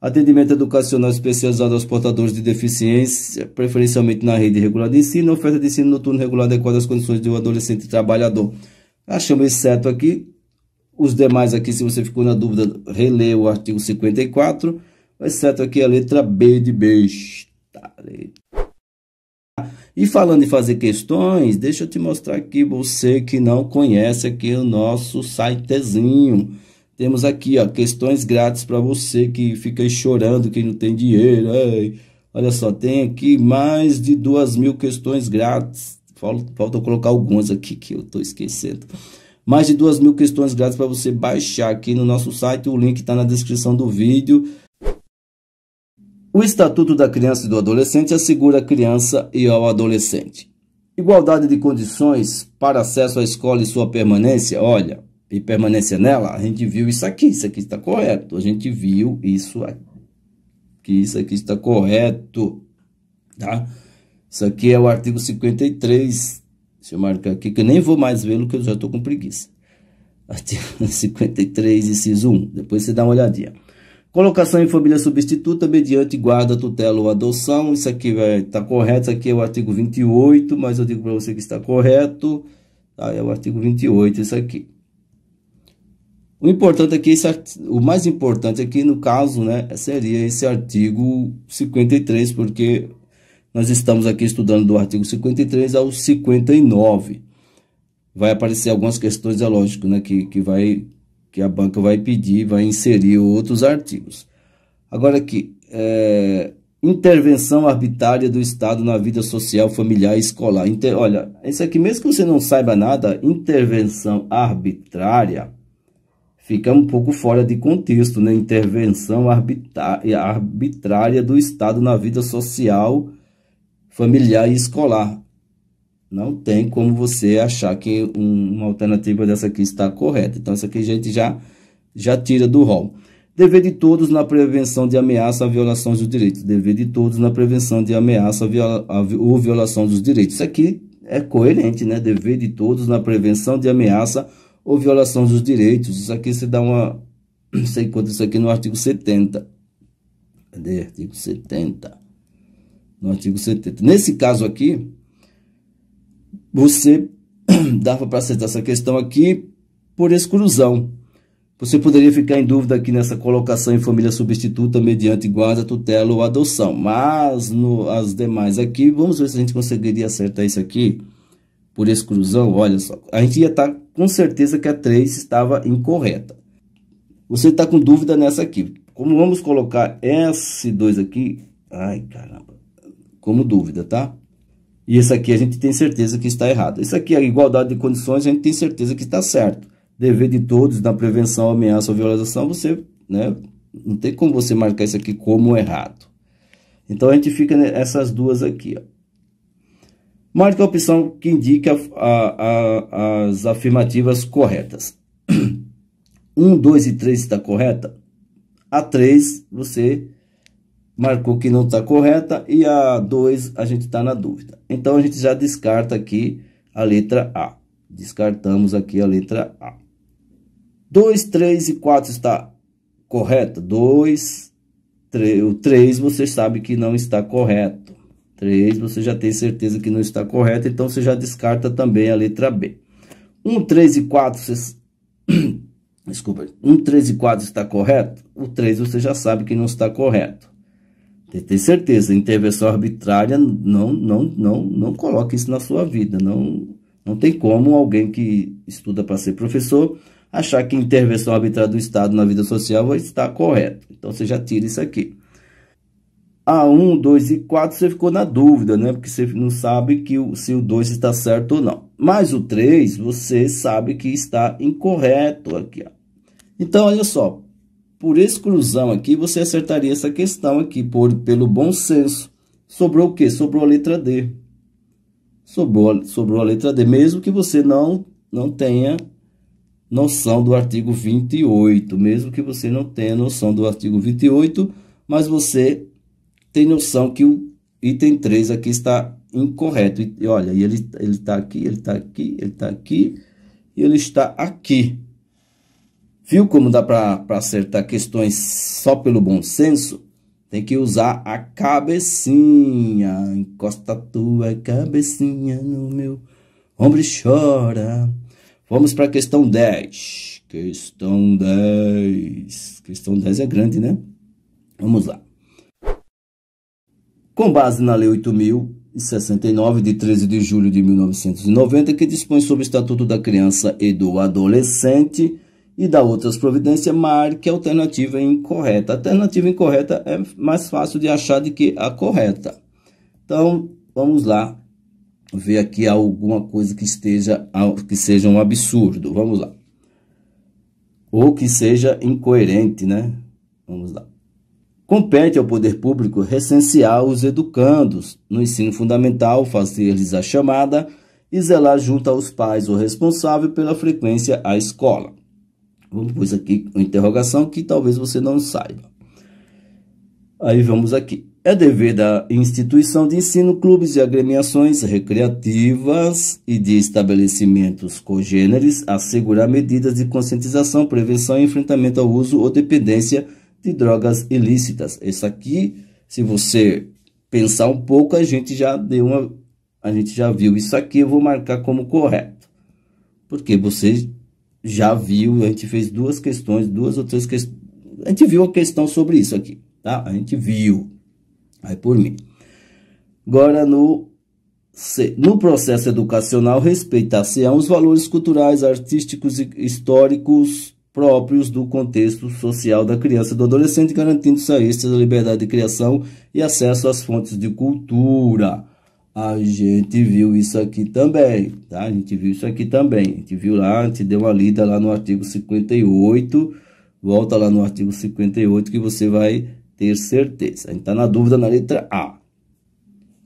Atendimento educacional especializado aos portadores de deficiência, preferencialmente na rede regular de ensino. Oferta de ensino noturno regular adequada às condições de um adolescente trabalhador. Achamos exceto aqui. Os demais aqui, se você ficou na dúvida, releia o artigo 54. Exceto aqui a letra B de besta. E falando em fazer questões, deixa eu te mostrar aqui, você que não conhece aqui o nosso sitezinho. Temos aqui, ó, questões grátis para você que fica chorando que não tem dinheiro. Ai, olha só, tem aqui mais de duas mil questões grátis. Falta, falta eu colocar algumas aqui que eu estou esquecendo. Mais de duas mil questões grátis para você baixar aqui no nosso site. O link está na descrição do vídeo. O Estatuto da Criança e do Adolescente assegura a criança e ao adolescente igualdade de condições para acesso à escola e sua permanência. Olha, e permanência nela, a gente viu isso aqui, isso aqui está correto. A gente viu isso aqui, que isso aqui está correto, tá? Isso aqui é o artigo 53. Deixa eu marcar aqui que eu nem vou mais vê-lo que eu já estou com preguiça. Artigo 53, inciso 1. Depois você dá uma olhadinha. Colocação em família substituta mediante guarda, tutela ou adoção. Isso aqui está correto, isso aqui é o artigo 28, mas eu digo para você que está correto. Tá? É o artigo 28, isso aqui. O importante aqui, esse, o mais importante aqui no caso, né, seria esse artigo 53, porque nós estamos aqui estudando do artigo 53 ao 59. Vai aparecer algumas questões, é lógico, né, que, que vai que a banca vai pedir, vai inserir outros artigos. Agora aqui, é, intervenção arbitrária do Estado na vida social, familiar e escolar. Inter, olha, isso aqui, mesmo que você não saiba nada, intervenção arbitrária fica um pouco fora de contexto, né? Intervenção arbitrária do Estado na vida social, familiar e escolar. Não tem como você achar que um, uma alternativa dessa aqui está correta. Então, essa aqui a gente já, já tira do rol. Dever de todos na prevenção de ameaça à violação dos direitos. Dever de todos na prevenção de ameaça viola, a, ou violação dos direitos. Isso aqui é coerente, né? Dever de todos na prevenção de ameaça ou violação dos direitos. Isso aqui você dá uma... Você encontra isso aqui no artigo 70. Cadê? Artigo 70. No artigo 70. Nesse caso aqui, você dava para acertar essa questão aqui por exclusão. Você poderia ficar em dúvida aqui nessa colocação em família substituta mediante guarda, tutela ou adoção. Mas no, as demais aqui, vamos ver se a gente conseguiria acertar isso aqui por exclusão. Olha só, a gente ia estar tá, com certeza que a 3 estava incorreta. Você está com dúvida nessa aqui. Como vamos colocar S2 aqui? Ai, caramba. Como dúvida, tá? E isso aqui a gente tem certeza que está errado. Isso aqui, é a igualdade de condições, a gente tem certeza que está certo. Dever de todos na prevenção, ameaça ou violação, você, né, não tem como você marcar isso aqui como errado. Então, a gente fica nessas duas aqui, ó. Marque a opção que indique a, a, a, as afirmativas corretas. 1, 2 e 3 está correta? A 3 você marcou que não está correta e a 2 a gente está na dúvida. Então, a gente já descarta aqui a letra A. Descartamos aqui a letra A. 2, 3 e 4 está correta? 2, 3, o 3 você sabe que não está correto. 3 você já tem certeza que não está correto, então você já descarta também a letra B. 1, 3 e 4 você... Desculpa, 1, 3 e 4 está correto? O 3 você já sabe que não está correto. Tem certeza, intervenção arbitrária não, não, não, não coloque isso na sua vida. Não, não tem como alguém que estuda para ser professor achar que intervenção arbitrária do Estado na vida social vai estar correto. Então você já tira isso aqui. A 1, 2 e 4 você ficou na dúvida, né? Porque você não sabe que o, se o 2 está certo ou não. Mas o 3 você sabe que está incorreto aqui. Ó. Então olha só, por exclusão aqui, você acertaria essa questão aqui, por, pelo bom senso. Sobrou o quê? Sobrou a letra D. Sobrou, sobrou a letra D, mesmo que você não, não tenha noção do artigo 28, mesmo que você não tenha noção do artigo 28, mas você tem noção que o item 3 aqui está incorreto. E olha, ele ele está aqui, ele está aqui, ele está aqui e ele está aqui. Viu como dá para acertar questões só pelo bom senso? Tem que usar a cabecinha. Encosta a tua cabecinha no meu ombro e chora. Vamos para a questão 10. Questão 10. Questão 10 é grande, né? Vamos lá. Com base na Lei 8.069, de 13 de julho de 1990, que dispõe sobre o Estatuto da Criança e do Adolescente, e da outras providências, marque a alternativa incorreta. A alternativa incorreta é mais fácil de achar do que a correta. Então, vamos lá ver aqui alguma coisa que esteja que seja um absurdo. Vamos lá. Ou que seja incoerente, né? Vamos lá. Compete ao poder público recensear os educandos no ensino fundamental, fazer-lhes a chamada e zelar junto aos pais o responsável pela frequência à escola. Vamos pôr isso aqui, uma interrogação que talvez você não saiba. Aí vamos aqui. É dever da instituição de ensino, clubes e agremiações recreativas e de estabelecimentos congêneres assegurar medidas de conscientização, prevenção e enfrentamento ao uso ou dependência de drogas ilícitas. Isso aqui, se você pensar um pouco, a gente já deu uma, a gente já viu isso aqui, eu vou marcar como correto. Porque vocês já viu, a gente fez duas questões, duas ou três questões. A gente viu a questão sobre isso aqui, tá? A gente viu. Aí por mim. Agora no no processo educacional respeitar-se-ão os valores culturais, artísticos e históricos próprios do contexto social da criança e do adolescente, garantindo-se a a liberdade de criação e acesso às fontes de cultura a gente viu isso aqui também, tá? A gente viu isso aqui também. A gente viu lá, a gente deu uma lida lá no artigo 58. Volta lá no artigo 58 que você vai ter certeza. A gente está na dúvida na letra A.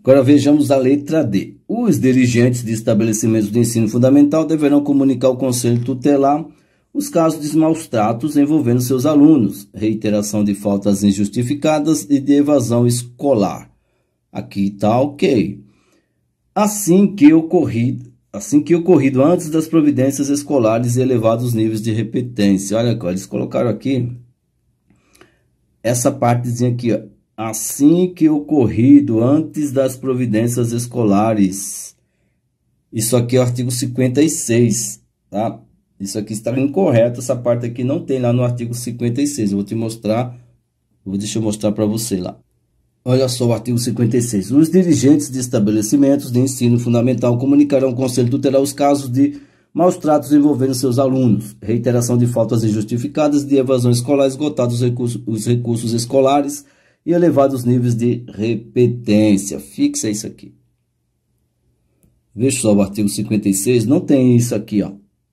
Agora vejamos a letra D. Os dirigentes de estabelecimentos de ensino fundamental deverão comunicar ao conselho tutelar os casos de maus tratos envolvendo seus alunos, reiteração de faltas injustificadas e de evasão escolar. Aqui está ok assim que ocorrido, assim que ocorrido antes das providências escolares e elevados níveis de repetência. Olha, eles colocaram aqui essa partezinha aqui, ó. assim que ocorrido antes das providências escolares. Isso aqui é o artigo 56, tá? Isso aqui está incorreto, essa parte aqui não tem lá no artigo 56. Eu vou te mostrar, vou deixa eu mostrar para você lá. Olha só o artigo 56. Os dirigentes de estabelecimentos de ensino fundamental comunicarão ao Conselho Tutelar os casos de maus tratos envolvendo seus alunos, reiteração de faltas injustificadas, de evasão escolar, esgotados os recursos, os recursos escolares e elevados níveis de repetência. Fixa isso aqui. Veja só o artigo 56, não tem isso aqui, ó.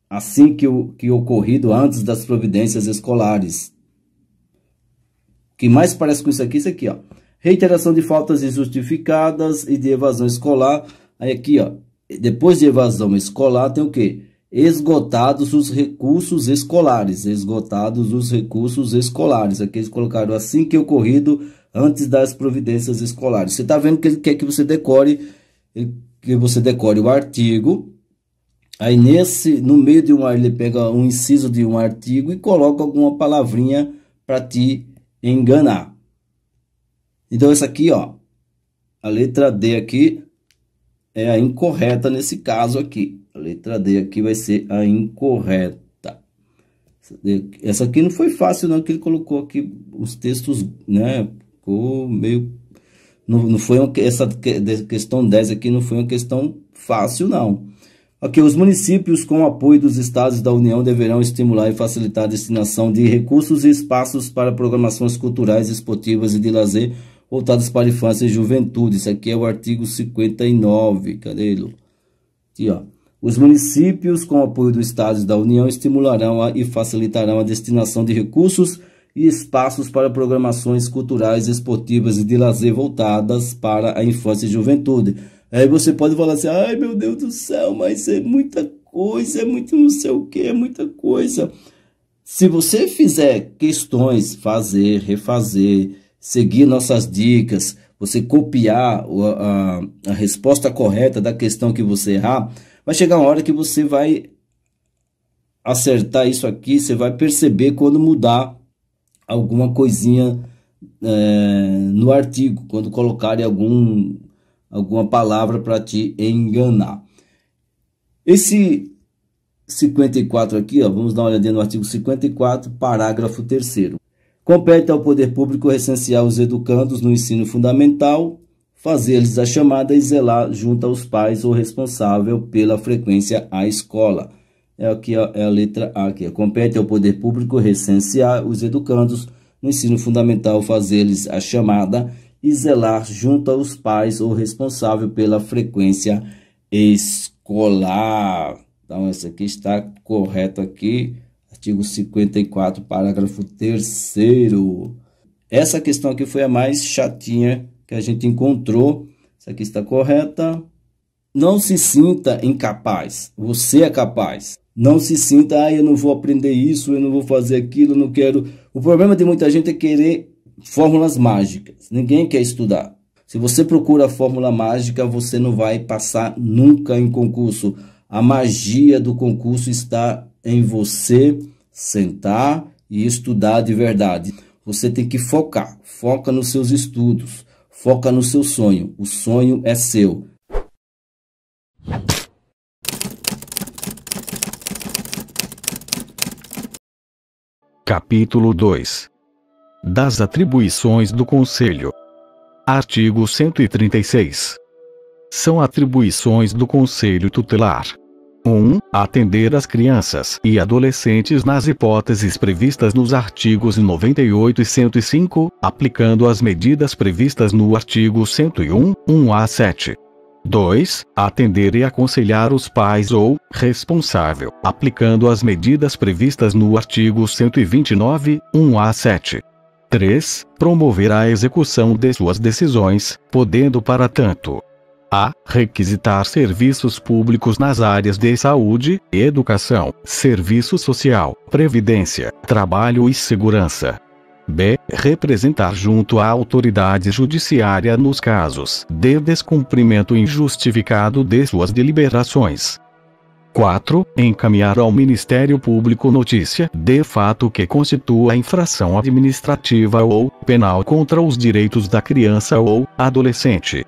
Assim que, o, que ocorrido antes das providências escolares. O que mais parece com isso aqui, é isso aqui, ó reiteração de faltas injustificadas e de evasão escolar. Aí aqui, ó, depois de evasão escolar, tem o quê? Esgotados os recursos escolares. Esgotados os recursos escolares. Aqui eles colocaram assim que ocorrido antes das providências escolares. Você está vendo que ele quer é que você decore, que você decore o artigo. Aí nesse, no meio de um ele pega um inciso de um artigo e coloca alguma palavrinha para te enganar. Então, essa aqui, ó, a letra D aqui é a incorreta nesse caso aqui. A letra D aqui vai ser a incorreta. Essa aqui não foi fácil não, que ele colocou aqui os textos, né, ficou meio... Não, não foi uma, essa questão 10 aqui não foi uma questão fácil não. Aqui, os municípios com apoio dos estados da União deverão estimular e facilitar a destinação de recursos e espaços para programações culturais, esportivas e de lazer voltadas para infância e juventude. Isso aqui é o artigo 59, ele? Aqui, ó. Os municípios, com apoio do Estado e da União, estimularão a, e facilitarão a destinação de recursos e espaços para programações culturais, esportivas e de lazer voltadas para a infância e juventude. Aí você pode falar assim, ai meu Deus do céu, mas é muita coisa, é muito não sei o que, é muita coisa. Se você fizer questões, fazer, refazer, seguir nossas dicas, você copiar a, a, a resposta correta da questão que você errar, vai chegar uma hora que você vai acertar isso aqui, você vai perceber quando mudar alguma coisinha é, no artigo, quando colocarem algum, alguma palavra para te enganar. Esse 54 aqui, ó, vamos dar uma olhadinha no artigo 54, parágrafo 3 Compete ao poder público recensear os educandos no ensino fundamental, fazer-lhes a chamada e zelar junto aos pais ou responsável pela frequência à escola. É, aqui, é a letra A aqui. Compete ao poder público recensear os educandos no ensino fundamental, fazer-lhes a chamada e zelar junto aos pais ou responsável pela frequência escolar. Então, essa aqui está correta aqui artigo 54, parágrafo 3. Essa questão aqui foi a mais chatinha que a gente encontrou. Essa aqui está correta. Não se sinta incapaz. Você é capaz. Não se sinta, ah, eu não vou aprender isso, eu não vou fazer aquilo, eu não quero. O problema de muita gente é querer fórmulas mágicas. Ninguém quer estudar. Se você procura a fórmula mágica, você não vai passar nunca em concurso. A magia do concurso está em você sentar e estudar de verdade. Você tem que focar. Foca nos seus estudos. Foca no seu sonho. O sonho é seu. Capítulo 2 Das atribuições do Conselho. Artigo 136. São atribuições do Conselho Tutelar 1. Atender as crianças e adolescentes nas hipóteses previstas nos artigos 98 e 105, aplicando as medidas previstas no artigo 101, 1 a 7. 2. Atender e aconselhar os pais ou responsável, aplicando as medidas previstas no artigo 129, 1 a 7. 3. Promover a execução de suas decisões, podendo para tanto a requisitar serviços públicos nas áreas de saúde, educação, serviço social, previdência, trabalho e segurança. B. Representar junto à autoridade judiciária nos casos de descumprimento injustificado de suas deliberações. 4. Encaminhar ao Ministério Público notícia de fato que constitua infração administrativa ou penal contra os direitos da criança ou adolescente.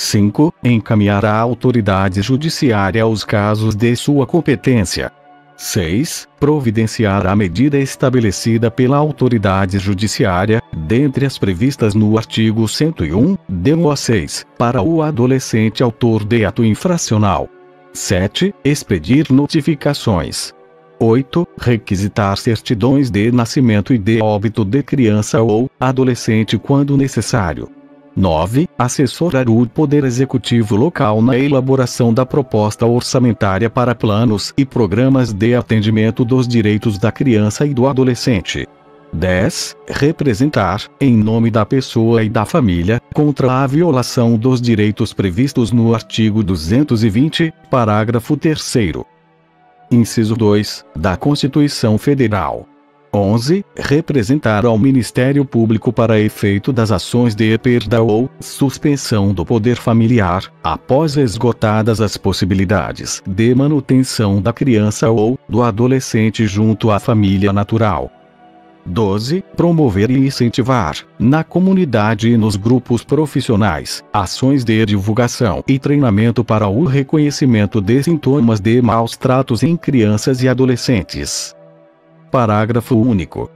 5. Encaminhar à autoridade judiciária os casos de sua competência. 6. Providenciar a medida estabelecida pela autoridade judiciária, dentre as previstas no artigo 101, de a 6, para o adolescente autor de ato infracional. 7. Expedir notificações. 8. Requisitar certidões de nascimento e de óbito de criança ou adolescente quando necessário. 9. Assessorar o Poder Executivo local na elaboração da proposta orçamentária para planos e programas de atendimento dos direitos da criança e do adolescente. 10. Representar, em nome da pessoa e da família, contra a violação dos direitos previstos no artigo 220, parágrafo 3. Inciso 2, da Constituição Federal. 11, representar ao Ministério Público para efeito das ações de perda ou suspensão do poder familiar, após esgotadas as possibilidades de manutenção da criança ou do adolescente junto à família natural. 12. Promover e incentivar, na comunidade e nos grupos profissionais, ações de divulgação e treinamento para o reconhecimento de sintomas de maus tratos em crianças e adolescentes. Parágrafo único.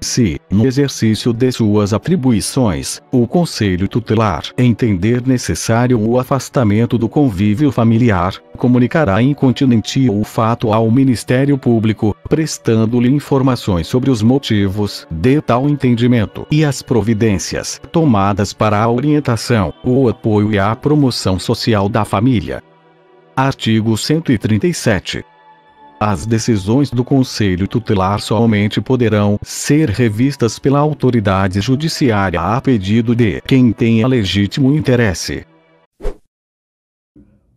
Se, no exercício de suas atribuições, o Conselho Tutelar entender necessário o afastamento do convívio familiar, comunicará incontinenti o fato ao Ministério Público, prestando-lhe informações sobre os motivos de tal entendimento e as providências tomadas para a orientação, o apoio e a promoção social da família. Artigo 137. As decisões do Conselho Tutelar somente poderão ser revistas pela autoridade judiciária a pedido de quem tenha legítimo interesse.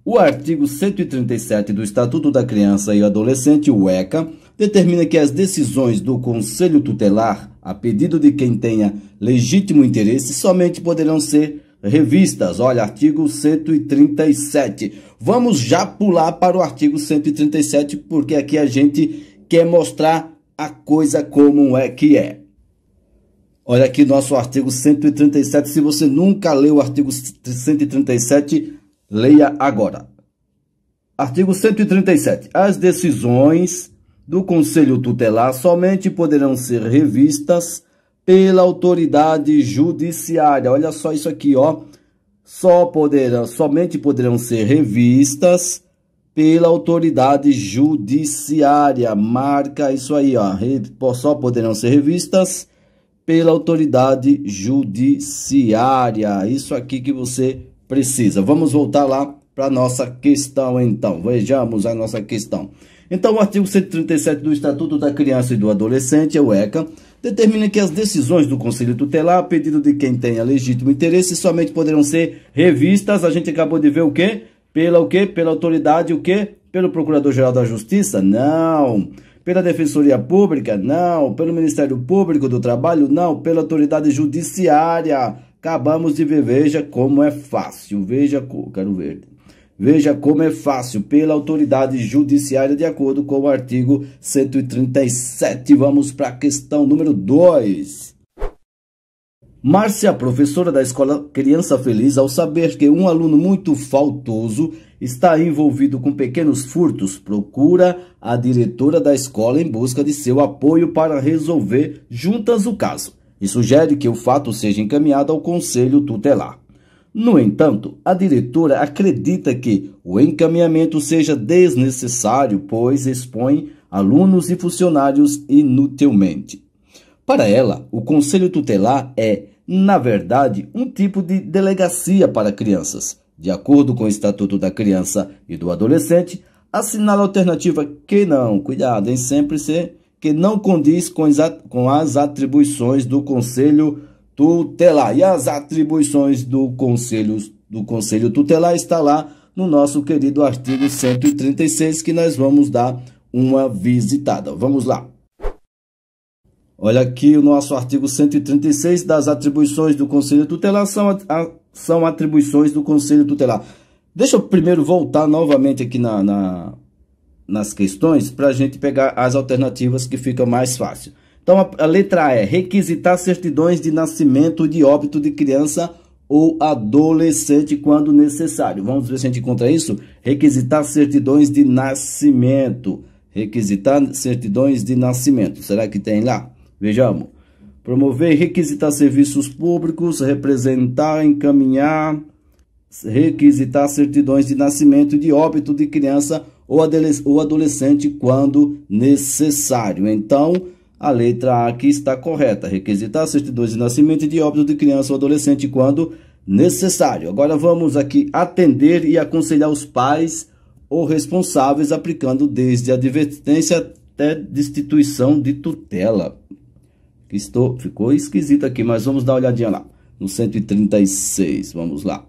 O artigo 137 do Estatuto da Criança e Adolescente, o ECA, determina que as decisões do Conselho Tutelar, a pedido de quem tenha legítimo interesse, somente poderão ser revistas. Olha, artigo 137. Vamos já pular para o artigo 137, porque aqui a gente quer mostrar a coisa como é que é. Olha aqui nosso artigo 137. Se você nunca leu o artigo 137, leia agora. Artigo 137. As decisões do Conselho Tutelar somente poderão ser revistas pela autoridade judiciária. Olha só isso aqui, ó. Só poderão, somente poderão ser revistas pela autoridade judiciária. Marca isso aí, ó. Só poderão ser revistas pela autoridade judiciária. Isso aqui que você precisa. Vamos voltar lá para nossa questão então. Vejamos a nossa questão. Então, o artigo 137 do Estatuto da Criança e do Adolescente, é o ECA, determina que as decisões do Conselho Tutelar, a pedido de quem tenha legítimo interesse, somente poderão ser revistas. A gente acabou de ver o quê? Pela o quê? Pela autoridade, o quê? Pelo Procurador-Geral da Justiça? Não. Pela Defensoria Pública? Não. Pelo Ministério Público do Trabalho? Não. Pela Autoridade Judiciária? Acabamos de ver, veja como é fácil. Veja, cor. quero ver. Veja como é fácil, pela autoridade judiciária, de acordo com o artigo 137. Vamos para a questão número 2. Márcia, professora da escola Criança Feliz, ao saber que um aluno muito faltoso está envolvido com pequenos furtos, procura a diretora da escola em busca de seu apoio para resolver juntas o caso e sugere que o fato seja encaminhado ao conselho tutelar. No entanto, a diretora acredita que o encaminhamento seja desnecessário, pois expõe alunos e funcionários inutilmente. Para ela, o conselho tutelar é, na verdade, um tipo de delegacia para crianças. De acordo com o Estatuto da Criança e do Adolescente, assinala a alternativa que não, cuidado em sempre ser, que não condiz com as atribuições do Conselho tutelar. E as atribuições do Conselho, do Conselho Tutelar está lá no nosso querido artigo 136, que nós vamos dar uma visitada. Vamos lá. Olha aqui o nosso artigo 136 das atribuições do Conselho Tutelar são, são atribuições do Conselho Tutelar. Deixa eu primeiro voltar novamente aqui na, na nas questões para a gente pegar as alternativas que fica mais fácil. Então, a letra é requisitar certidões de nascimento de óbito de criança ou adolescente quando necessário. Vamos ver se a gente encontra isso? Requisitar certidões de nascimento. Requisitar certidões de nascimento. Será que tem lá? Vejamos. Promover, requisitar serviços públicos, representar, encaminhar, requisitar certidões de nascimento de óbito de criança ou adolescente quando necessário. Então, a letra A aqui está correta. Requisitar certidões de nascimento e de óbito de criança ou adolescente quando necessário. Agora vamos aqui atender e aconselhar os pais ou responsáveis aplicando desde advertência até destituição de tutela. Estou, ficou esquisito aqui, mas vamos dar uma olhadinha lá. No 136, vamos lá.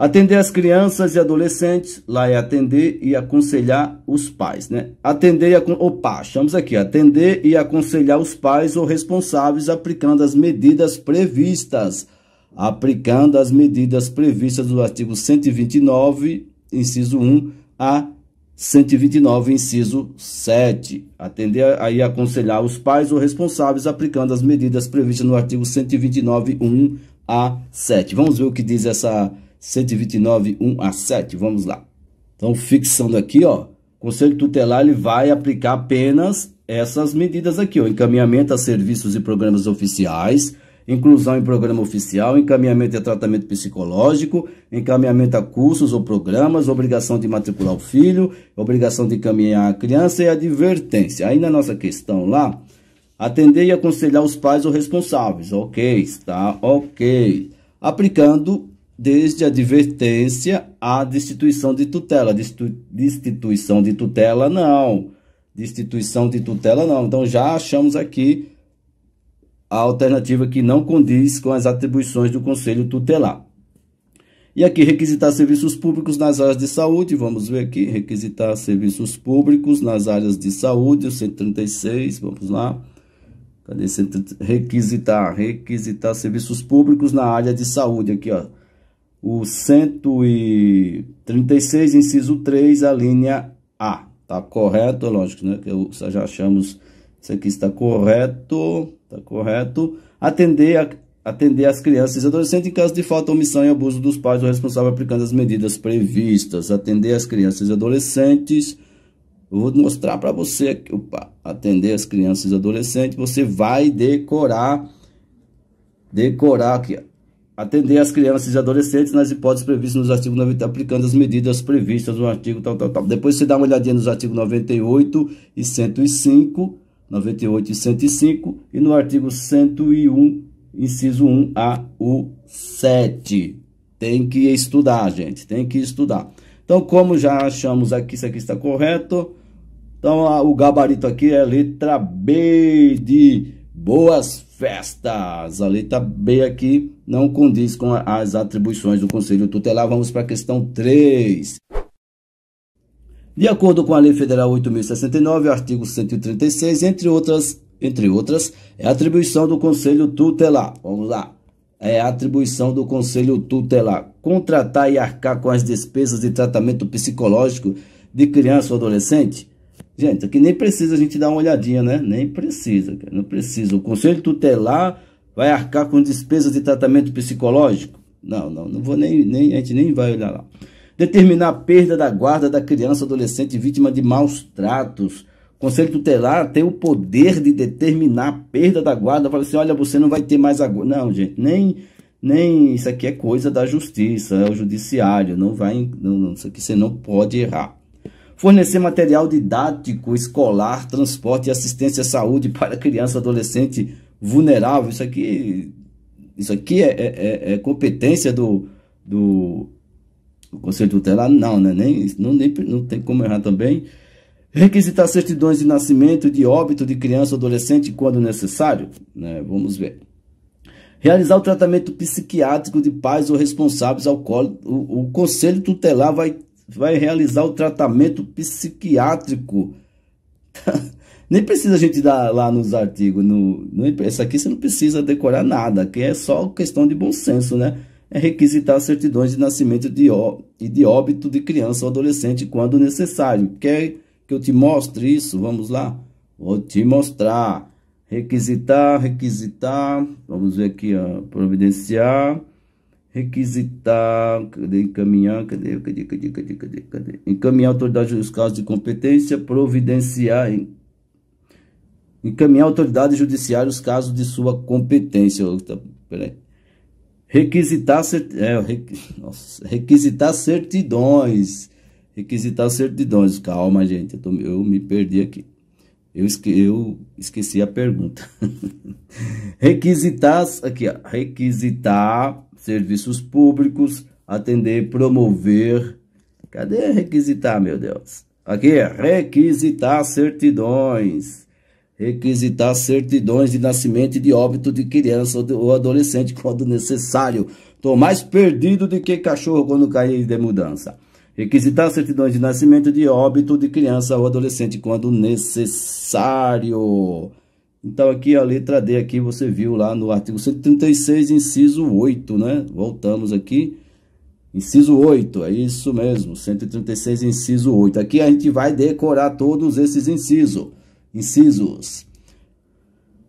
Atender as crianças e adolescentes, lá é atender e aconselhar os pais, né? Atender e aconselhar, opa, aqui, atender e aconselhar os pais ou responsáveis aplicando as medidas previstas, aplicando as medidas previstas do artigo 129, inciso 1 a 129, inciso 7. Atender aí aconselhar os pais ou responsáveis aplicando as medidas previstas no artigo 129, 1 a 7. Vamos ver o que diz essa 129, 1 a 7. Vamos lá. Então, fixando aqui, ó, Conselho Tutelar ele vai aplicar apenas essas medidas aqui, ó, encaminhamento a serviços e programas oficiais, inclusão em programa oficial, encaminhamento a tratamento psicológico, encaminhamento a cursos ou programas, obrigação de matricular o filho, obrigação de encaminhar a criança e advertência. Aí na nossa questão lá, atender e aconselhar os pais ou responsáveis. Ok, está ok. Aplicando desde a advertência à destituição de tutela. Destu, destituição de tutela, não. Destituição de tutela, não. Então, já achamos aqui a alternativa que não condiz com as atribuições do Conselho Tutelar. E aqui, requisitar serviços públicos nas áreas de saúde. Vamos ver aqui, requisitar serviços públicos nas áreas de saúde, o 136, vamos lá. Cadê? Requisitar, requisitar serviços públicos na área de saúde, aqui, ó o 136, inciso 3, a linha A. Tá correto? É lógico, né? Que já achamos isso aqui está correto. Tá correto. Atender a, atender as crianças e adolescentes em caso de falta, omissão e abuso dos pais ou responsável aplicando as medidas previstas. Atender as crianças e adolescentes. Eu vou mostrar para você que atender as crianças e adolescentes, você vai decorar decorar aqui atender as crianças e adolescentes nas hipóteses previstas nos artigos 90, aplicando as medidas previstas no artigo tal, tal, tal. Depois você dá uma olhadinha nos artigos 98 e 105, 98 e 105, e no artigo 101, inciso 1 a o 7. Tem que estudar, gente, tem que estudar. Então, como já achamos aqui, isso aqui está correto, então a, o gabarito aqui é a letra B de Boas festas! A letra B aqui não condiz com as atribuições do Conselho Tutelar. Vamos para a questão 3. De acordo com a Lei Federal 8.069, artigo 136, entre outras, entre outras, é atribuição do Conselho Tutelar. Vamos lá. É atribuição do Conselho Tutelar contratar e arcar com as despesas de tratamento psicológico de criança ou adolescente Gente, aqui nem precisa a gente dar uma olhadinha, né? Nem precisa, cara, não precisa. O conselho tutelar vai arcar com despesas de tratamento psicológico? Não, não, não vou nem, nem a gente nem vai olhar lá. Determinar a perda da guarda da criança adolescente vítima de maus tratos. O conselho tutelar tem o poder de determinar a perda da guarda. Fala assim, olha, você não vai ter mais a guarda. Não, gente, nem, nem isso aqui é coisa da justiça, é o judiciário. Não vai, não, não, isso aqui você não pode errar fornecer material didático, escolar, transporte e assistência à saúde para criança e adolescente vulnerável. Isso aqui, isso aqui é, é, é, é competência do, do, do, Conselho Tutelar? Não, né? nem, não, nem, não tem como errar também. Requisitar certidões de nascimento, de óbito de criança ou adolescente quando necessário? Né? Vamos ver realizar o tratamento psiquiátrico de pais ou responsáveis ao qual o, o, Conselho Tutelar vai vai realizar o tratamento psiquiátrico. nem precisa a gente dar lá nos artigos. No, no, aqui você não precisa decorar nada, que é só questão de bom senso, né? É requisitar certidões de nascimento de, ó, e de óbito de criança ou adolescente quando necessário. Quer que eu te mostre isso? Vamos lá? Vou te mostrar. Requisitar, requisitar. Vamos ver aqui, ó. Providenciar requisitar, cadê, encaminhar, cadê, cadê, cadê, cadê, cadê, cadê, encaminhar a autoridade dos casos de competência, providenciar, encaminhar a autoridade judiciária os casos de sua competência, tá, peraí, requisitar, é, requisitar certidões, requisitar certidões, calma gente, eu, tô, eu me perdi aqui. Eu, eu esqueci a pergunta. requisitar, aqui ó, requisitar serviços públicos, atender, promover. Cadê requisitar, meu Deus? Aqui é requisitar certidões. Requisitar certidões de nascimento e de óbito de criança ou, de, ou adolescente quando necessário. estou mais perdido do que cachorro quando cai de mudança. Requisitar certidões de nascimento e de óbito de criança ou adolescente quando necessário. Então aqui a letra D aqui você viu lá no artigo 136, inciso 8, né? Voltamos aqui. Inciso 8, é isso mesmo, 136, inciso 8. Aqui a gente vai decorar todos esses incisos. Incisos.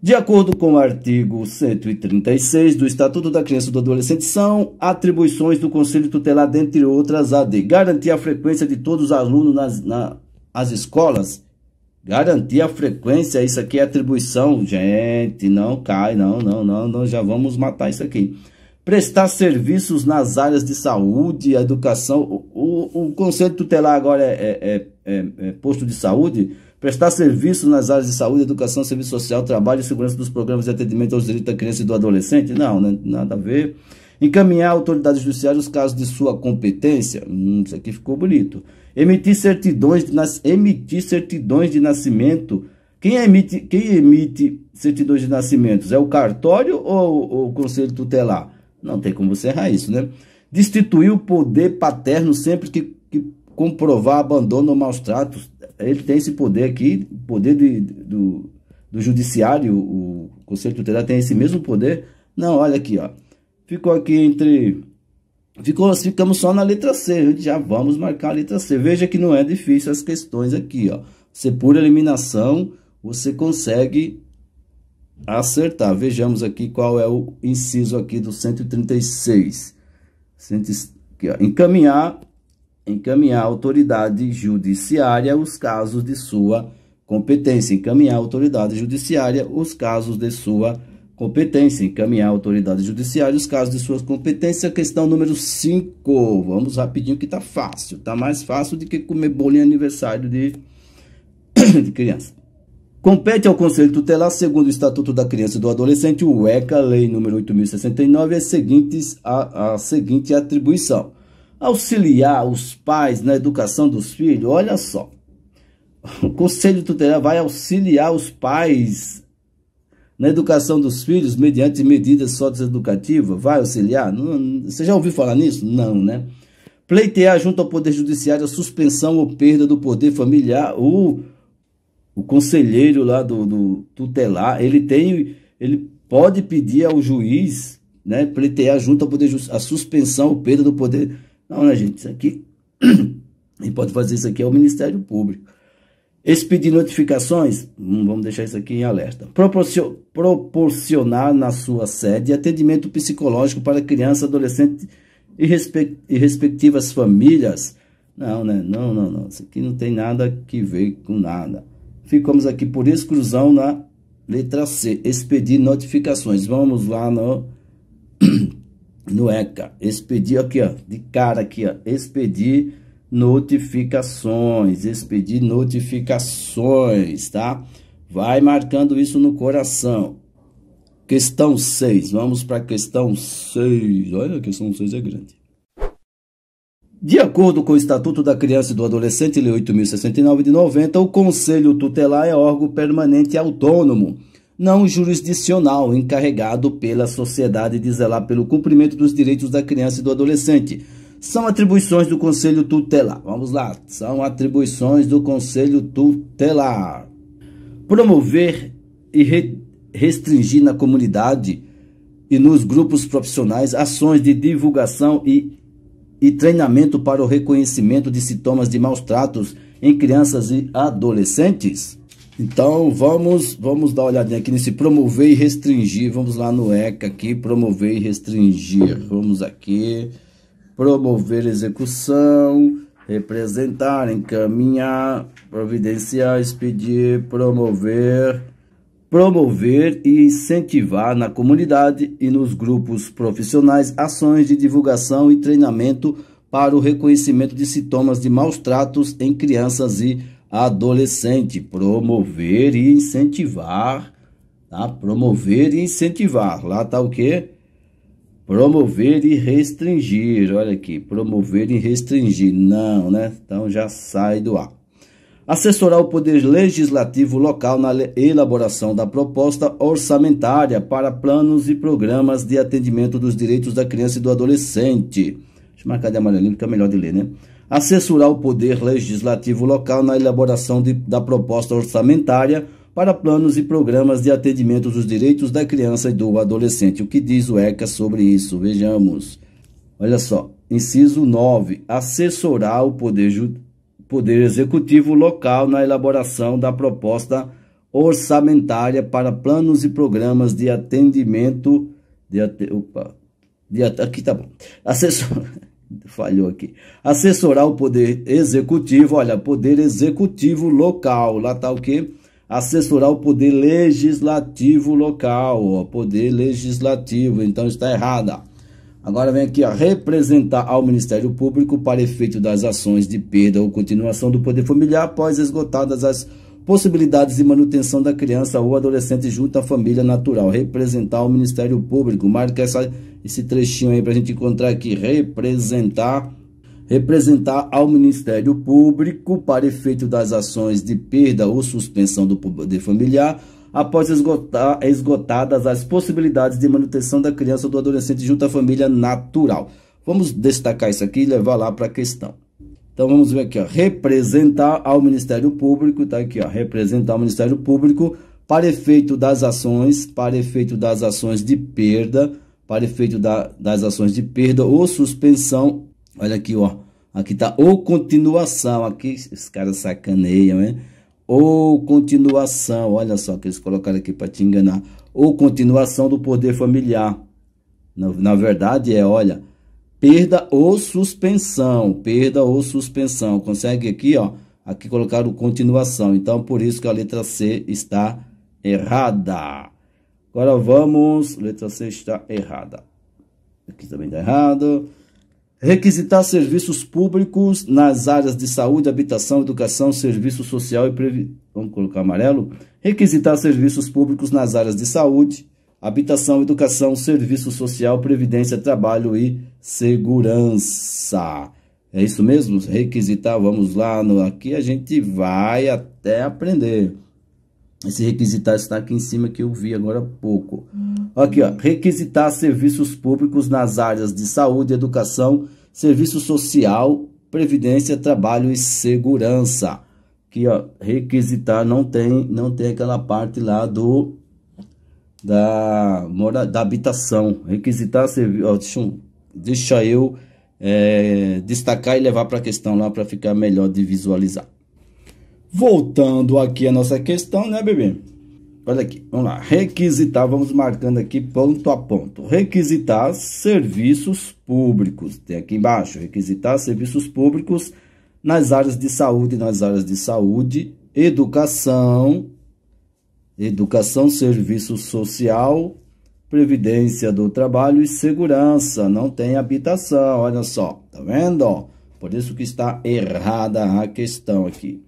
De acordo com o artigo 136 do Estatuto da Criança e do Adolescente, são atribuições do Conselho Tutelar, dentre outras, a de garantir a frequência de todos os alunos nas, nas escolas Garantir a frequência, isso aqui é atribuição. Gente, não cai, não, não, não, não, já vamos matar isso aqui. Prestar serviços nas áreas de saúde, educação. O, o, o conselho tutelar agora é, é, é, é, é posto de saúde. Prestar serviços nas áreas de saúde, educação, serviço social, trabalho e segurança dos programas de atendimento aos direitos da criança e do adolescente? Não, né? nada a ver. Encaminhar autoridades autoridade judiciária os casos de sua competência? Hum, isso aqui ficou bonito emitir certidões de, nas, emitir certidões de nascimento. Quem emite, quem emite certidões de nascimento? É o cartório ou, ou o conselho tutelar? Não tem como você errar isso, né? Destituir o poder paterno sempre que, que comprovar abandono ou maus tratos. Ele tem esse poder aqui, poder de, do, do judiciário, o conselho tutelar tem esse mesmo poder. Não, olha aqui, ó. Ficou aqui entre Ficou, assim, ficamos só na letra C, já vamos marcar a letra C. Veja que não é difícil as questões aqui, ó. Você por eliminação, você consegue acertar. Vejamos aqui qual é o inciso aqui do 136. Aqui, ó. Encaminhar, encaminhar a autoridade judiciária os casos de sua competência. Encaminhar a autoridade judiciária os casos de sua competência competência, encaminhar a autoridade judiciária os casos de suas competência. Questão número 5. Vamos rapidinho que tá fácil. Tá mais fácil do que comer bolinho aniversário de, de criança. Compete ao Conselho Tutelar, segundo o Estatuto da Criança e do Adolescente, o ECA, Lei número 8069, as seguintes, a, a seguinte atribuição. Auxiliar os pais na educação dos filhos, olha só. O Conselho Tutelar vai auxiliar os pais na educação dos filhos mediante medidas socioeducativas, vai auxiliar? Não, você já ouviu falar nisso? Não, né? Pleitear junto ao Poder Judiciário a suspensão ou perda do poder familiar. O, o conselheiro lá do, do tutelar, ele tem, ele pode pedir ao juiz, né, pleitear junto ao Poder Judiciário a suspensão ou perda do poder. Não, né, gente? Isso aqui, quem pode fazer isso aqui é o Ministério Público. Expedir notificações, hum, vamos deixar isso aqui em alerta. Proporcionar na sua sede atendimento psicológico para criança, adolescente e, respectivas famílias. Não, né? Não, não, não. Isso aqui não tem nada que ver com nada. Ficamos aqui por exclusão na letra C. Expedir notificações. Vamos lá no, no ECA. Expedir aqui, ó. De cara aqui, ó. Expedir notificações, expedir notificações, tá? Vai marcando isso no coração. Questão 6, vamos para a questão 6. Olha, a questão 6 é grande. De acordo com o Estatuto da Criança e do Adolescente, Lei 8.069 de 90, o Conselho Tutelar é órgão permanente autônomo, não jurisdicional, encarregado pela sociedade de zelar pelo cumprimento dos direitos da criança e do adolescente são atribuições do Conselho Tutelar. Vamos lá, são atribuições do Conselho Tutelar. Promover e re restringir na comunidade e nos grupos profissionais ações de divulgação e, e treinamento para o reconhecimento de sintomas de maus tratos em crianças e adolescentes. Então vamos vamos dar uma olhadinha aqui nesse promover e restringir. Vamos lá no ECA aqui, promover e restringir. Vamos aqui promover execução, representar, encaminhar, providenciar, expedir, promover, promover e incentivar na comunidade e nos grupos profissionais ações de divulgação e treinamento para o reconhecimento de sintomas de maus tratos em crianças e adolescentes, promover e incentivar, tá? Promover e incentivar. Lá tá o quê? Promover e restringir, olha aqui, promover e restringir, não, né? Então já sai do ar. Assessorar o Poder Legislativo local na elaboração da proposta orçamentária para planos e programas de atendimento dos direitos da criança e do adolescente. Deixa eu marcar de amarelinho fica é melhor de ler, né? Assessorar o Poder Legislativo local na elaboração de, da proposta orçamentária para planos e programas de atendimento dos direitos da criança e do adolescente. O que diz o ECA sobre isso? Vejamos. Olha só, inciso 9, assessorar o poder, poder executivo local na elaboração da proposta orçamentária para planos e programas de atendimento de opa, de aqui tá bom. Assessor falhou aqui. Assessorar o poder executivo, olha, poder executivo local, lá tá o quê? assessorar o poder legislativo local, o poder legislativo, então está errada. Agora vem aqui, ó, representar ao Ministério Público para efeito das ações de perda ou continuação do poder familiar após esgotadas as possibilidades de manutenção da criança ou adolescente junto à família natural. Representar o Ministério Público. Marca essa, esse trechinho aí para a gente encontrar aqui. Representar representar ao Ministério Público para efeito das ações de perda ou suspensão do poder familiar após esgotar, esgotadas as possibilidades de manutenção da criança ou do adolescente junto à família natural. Vamos destacar isso aqui e levar lá para a questão. Então vamos ver aqui, ó, representar ao Ministério Público, tá aqui, ó, representar ao Ministério Público para efeito das ações, para efeito das ações de perda, para efeito da, das ações de perda ou suspensão, olha aqui, ó, Aqui tá ou continuação, aqui os caras sacaneiam, né? Ou continuação, olha só que eles colocaram aqui para te enganar. Ou continuação do poder familiar. Na, na verdade é, olha, perda ou suspensão, perda ou suspensão. Consegue aqui, ó, aqui colocaram continuação. Então, por isso que a letra C está errada. Agora vamos, letra C está errada. Aqui também está errado requisitar serviços públicos nas áreas de saúde, habitação, educação, serviço social e previdência. Vamos colocar amarelo? Requisitar serviços públicos nas áreas de saúde, habitação, educação, serviço social, previdência, trabalho e segurança. É isso mesmo? Requisitar, vamos lá, no, aqui a gente vai até aprender. Esse requisitar está aqui em cima que eu vi agora há pouco. Hum. Aqui, ó, requisitar serviços públicos nas áreas de saúde, educação, serviço social, previdência, trabalho e segurança. Que ó, requisitar não tem, não tem aquela parte lá do da mora, da habitação. Requisitar serviço, deixa, eu, deixa eu é, destacar e levar para a questão lá para ficar melhor de visualizar. Voltando aqui a nossa questão, né, bebê? Olha aqui, vamos lá. Requisitar, vamos marcando aqui ponto a ponto. Requisitar serviços públicos. Tem aqui embaixo, requisitar serviços públicos nas áreas de saúde, nas áreas de saúde, educação, educação, serviço social, previdência do trabalho e segurança. Não tem habitação, olha só, tá vendo? Por isso que está errada a questão aqui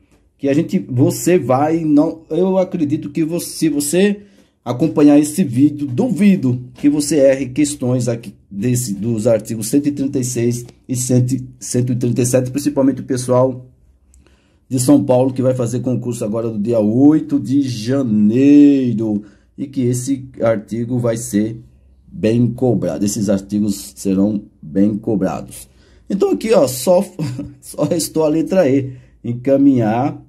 que a gente você vai não eu acredito que você se você acompanhar esse vídeo duvido que você erre questões aqui desse dos artigos 136 e 100, 137 principalmente o pessoal de São Paulo que vai fazer concurso agora do dia 8 de janeiro e que esse artigo vai ser bem cobrado esses artigos serão bem cobrados então aqui ó só só restou a letra E encaminhar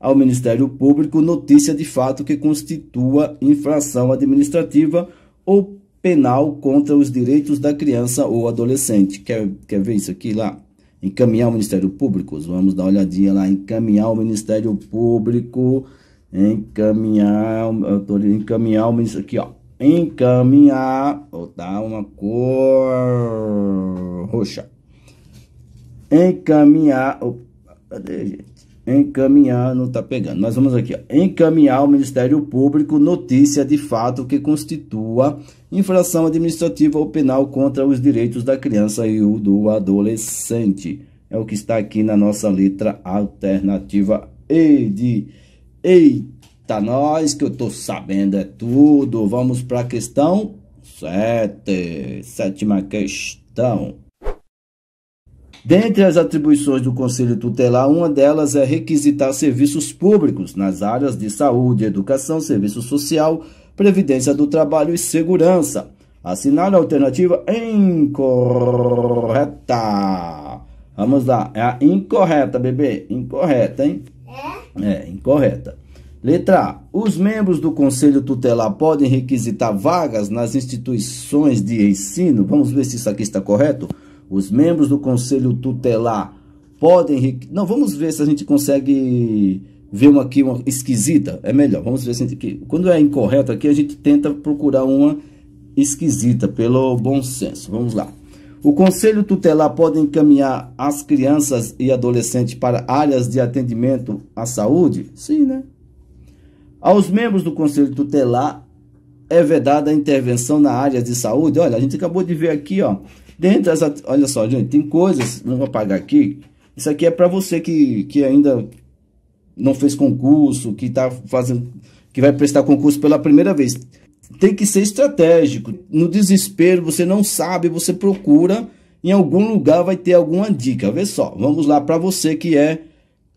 ao Ministério Público notícia de fato que constitua infração administrativa ou penal contra os direitos da criança ou adolescente. Quer, quer ver isso aqui lá? Encaminhar o Ministério Público. Vamos dar uma olhadinha lá. Encaminhar o Ministério Público. Encaminhar. Eu tô encaminhar o Ministério. Aqui, ó. Encaminhar. Vou dar uma cor roxa. Encaminhar. Opa, cadê, gente? encaminhar, não está pegando, mas vamos aqui, ó, encaminhar ao Ministério Público notícia de fato que constitua infração administrativa ou penal contra os direitos da criança e o do adolescente. É o que está aqui na nossa letra alternativa E de Eita, nós que eu estou sabendo é tudo. Vamos para a questão 7, sétima questão. Dentre as atribuições do Conselho Tutelar, uma delas é requisitar serviços públicos nas áreas de saúde, educação, serviço social, previdência do trabalho e segurança. Assinale a alternativa incorreta. Vamos lá, é a incorreta, bebê. Incorreta, hein? É? É, incorreta. Letra A. Os membros do Conselho Tutelar podem requisitar vagas nas instituições de ensino. Vamos ver se isso aqui está correto. Os membros do conselho tutelar podem. Não, vamos ver se a gente consegue ver uma aqui uma esquisita. É melhor, vamos ver se a gente. Quando é incorreto aqui, a gente tenta procurar uma esquisita, pelo bom senso. Vamos lá. O conselho tutelar pode encaminhar as crianças e adolescentes para áreas de atendimento à saúde? Sim, né? Aos membros do conselho tutelar é vedada a intervenção na área de saúde. Olha, a gente acabou de ver aqui, ó Dentro das, olha só, gente, tem coisas, não vou apagar aqui. Isso aqui é para você que, que ainda não fez concurso, que tá fazendo, que vai prestar concurso pela primeira vez. Tem que ser estratégico. No desespero, você não sabe, você procura em algum lugar vai ter alguma dica. Vê só, vamos lá para você que é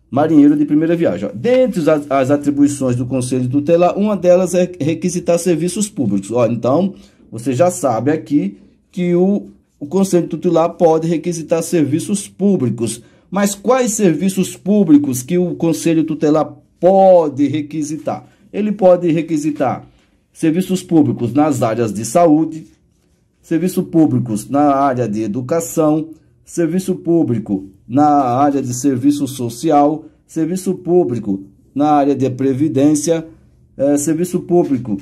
marinheiro de primeira viagem. Ó. Dentre as atribuições do Conselho Tutelar, uma delas é requisitar serviços públicos. Ó, então, você já sabe aqui que o o Conselho Tutelar pode requisitar serviços públicos. Mas quais serviços públicos que o Conselho Tutelar pode requisitar? Ele pode requisitar serviços públicos nas áreas de saúde, serviços públicos na área de educação, serviço público na área de serviço social, serviço público na área de previdência, eh, serviço público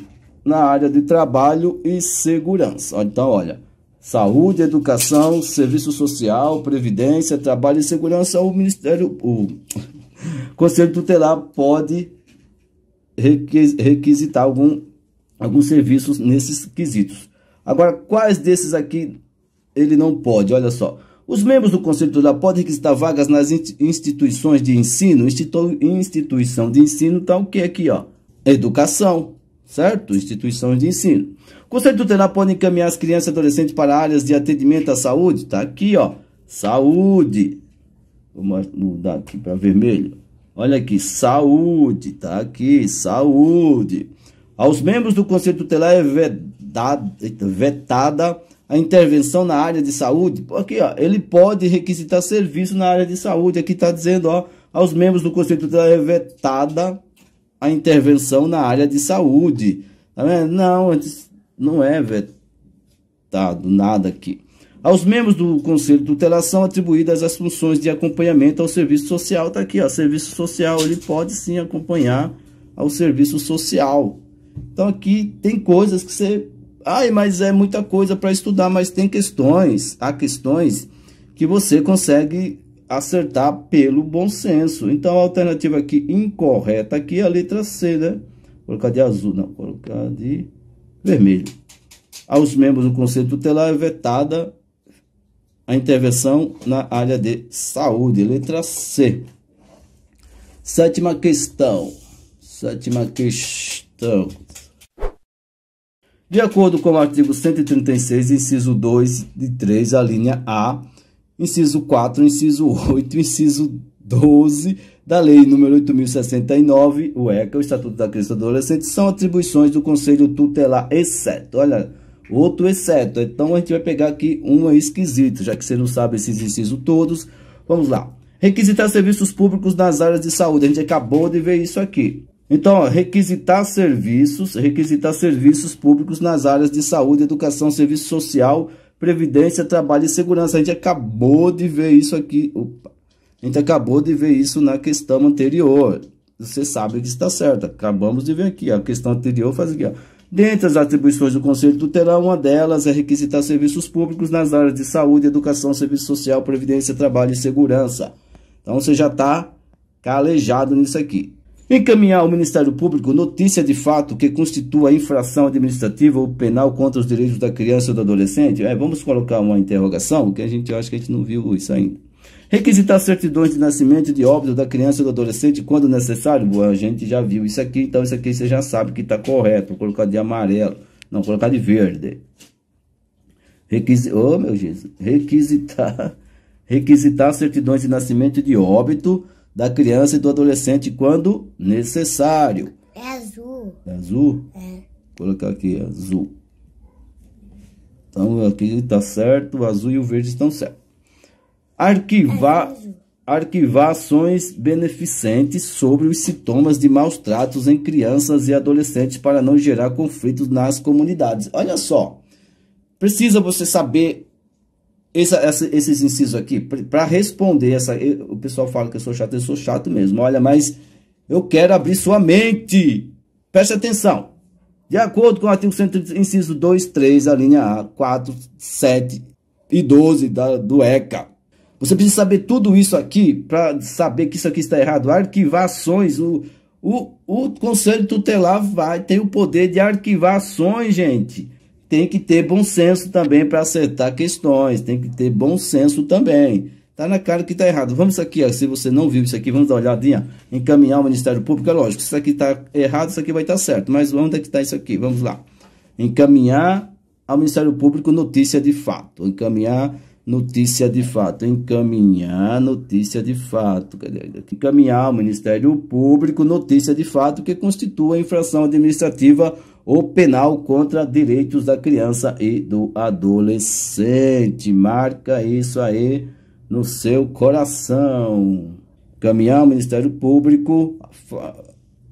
na área de trabalho e segurança. Então, olha, saúde, educação, serviço social, previdência, trabalho e segurança, o Ministério, o Conselho Tutelar pode requisitar algum, alguns serviços nesses quesitos. Agora, quais desses aqui ele não pode? Olha só. Os membros do Conselho Tutelar podem requisitar vagas nas instituições de ensino, institu instituição de ensino, então tá o que aqui, ó? Educação, certo? Instituições de ensino. Conselho Tutelar pode encaminhar as crianças e adolescentes para áreas de atendimento à saúde? Tá aqui, ó. Saúde. Vou mudar aqui para vermelho. Olha aqui, saúde, tá aqui, saúde. Aos membros do Conselho Tutelar é vetada a intervenção na área de saúde. Aqui, ó, ele pode requisitar serviço na área de saúde. Aqui está dizendo, ó, aos membros do Conselho Tutelar é vetada a intervenção na área de saúde. Tá vendo? Não, antes não é vetado nada aqui. Aos membros do Conselho de Tutelar são atribuídas as funções de acompanhamento ao serviço social. Está aqui, ó, serviço social, ele pode sim acompanhar ao serviço social. Então aqui tem coisas que você... Ai, mas é muita coisa para estudar, mas tem questões, há questões que você consegue acertar pelo bom senso. Então a alternativa aqui incorreta aqui é a letra C, né? Vou colocar de azul, não, vou colocar de vermelho. Aos membros do Conselho Tutelar é vetada a intervenção na área de saúde. Letra C. Sétima questão. Sétima questão. De acordo com o artigo 136, inciso 2 e 3, a linha A, inciso 4, inciso 8, inciso 12 da Lei nº 8.069, o ECA, o Estatuto da Criança e do Adolescente, são atribuições do Conselho Tutelar, exceto, olha, outro exceto. Então, a gente vai pegar aqui uma esquisito já que você não sabe esses incisos todos. Vamos lá. Requisitar serviços públicos nas áreas de saúde. A gente acabou de ver isso aqui. Então, ó, requisitar serviços, requisitar serviços públicos nas áreas de saúde, educação, serviço social, previdência, trabalho e segurança. A gente acabou de ver isso aqui. Opa a gente acabou de ver isso na questão anterior. Você sabe que está certo. Acabamos de ver aqui. A questão anterior faz aqui. Ó. Dentre as atribuições do Conselho Tutelar, uma delas é requisitar serviços públicos nas áreas de saúde, educação, serviço social, previdência, trabalho e segurança. Então você já está calejado nisso aqui. Encaminhar ao Ministério Público notícia de fato que constitua infração administrativa ou penal contra os direitos da criança ou do adolescente? É, vamos colocar uma interrogação, que a gente acha que a gente não viu isso ainda. Requisitar certidões de nascimento e de óbito da criança ou do adolescente quando necessário. Bom, a gente já viu isso aqui, então isso aqui você já sabe que está correto. Vou colocar de amarelo, não, colocar de verde. Requisi... Oh, meu Jesus. Requisitar... Requisitar certidões de nascimento e de óbito da criança e do adolescente quando necessário. É azul. É azul? É. Vou colocar aqui, azul. Então, aqui está certo, o azul e o verde estão certos arquivar, é arquivar ações beneficentes sobre os sintomas de maus tratos em crianças e adolescentes para não gerar conflitos nas comunidades. Olha só, precisa você saber essa, essa, esses incisos aqui para responder essa. Eu, o pessoal fala que eu sou chato, eu sou chato mesmo. Olha, mas eu quero abrir sua mente. Preste atenção. De acordo com o artigo 130, inciso 2, 3, a linha A, 4, 7 e 12 da, do ECA. Você precisa saber tudo isso aqui para saber que isso aqui está errado. Arquivações, o, o, o Conselho Tutelar vai ter o poder de arquivar ações, gente. Tem que ter bom senso também para acertar questões, tem que ter bom senso também. Tá na cara que tá errado. Vamos aqui, ó, se você não viu isso aqui, vamos dar uma olhadinha, encaminhar ao Ministério Público. É lógico, isso aqui tá errado, isso aqui vai estar tá certo, mas onde é que tá isso aqui? Vamos lá. Encaminhar ao Ministério Público notícia de fato. Encaminhar notícia de fato, encaminhar notícia de fato, encaminhar ao Ministério Público notícia de fato que constitua infração administrativa ou penal contra direitos da criança e do adolescente. Marca isso aí no seu coração. Caminhar ao Ministério Público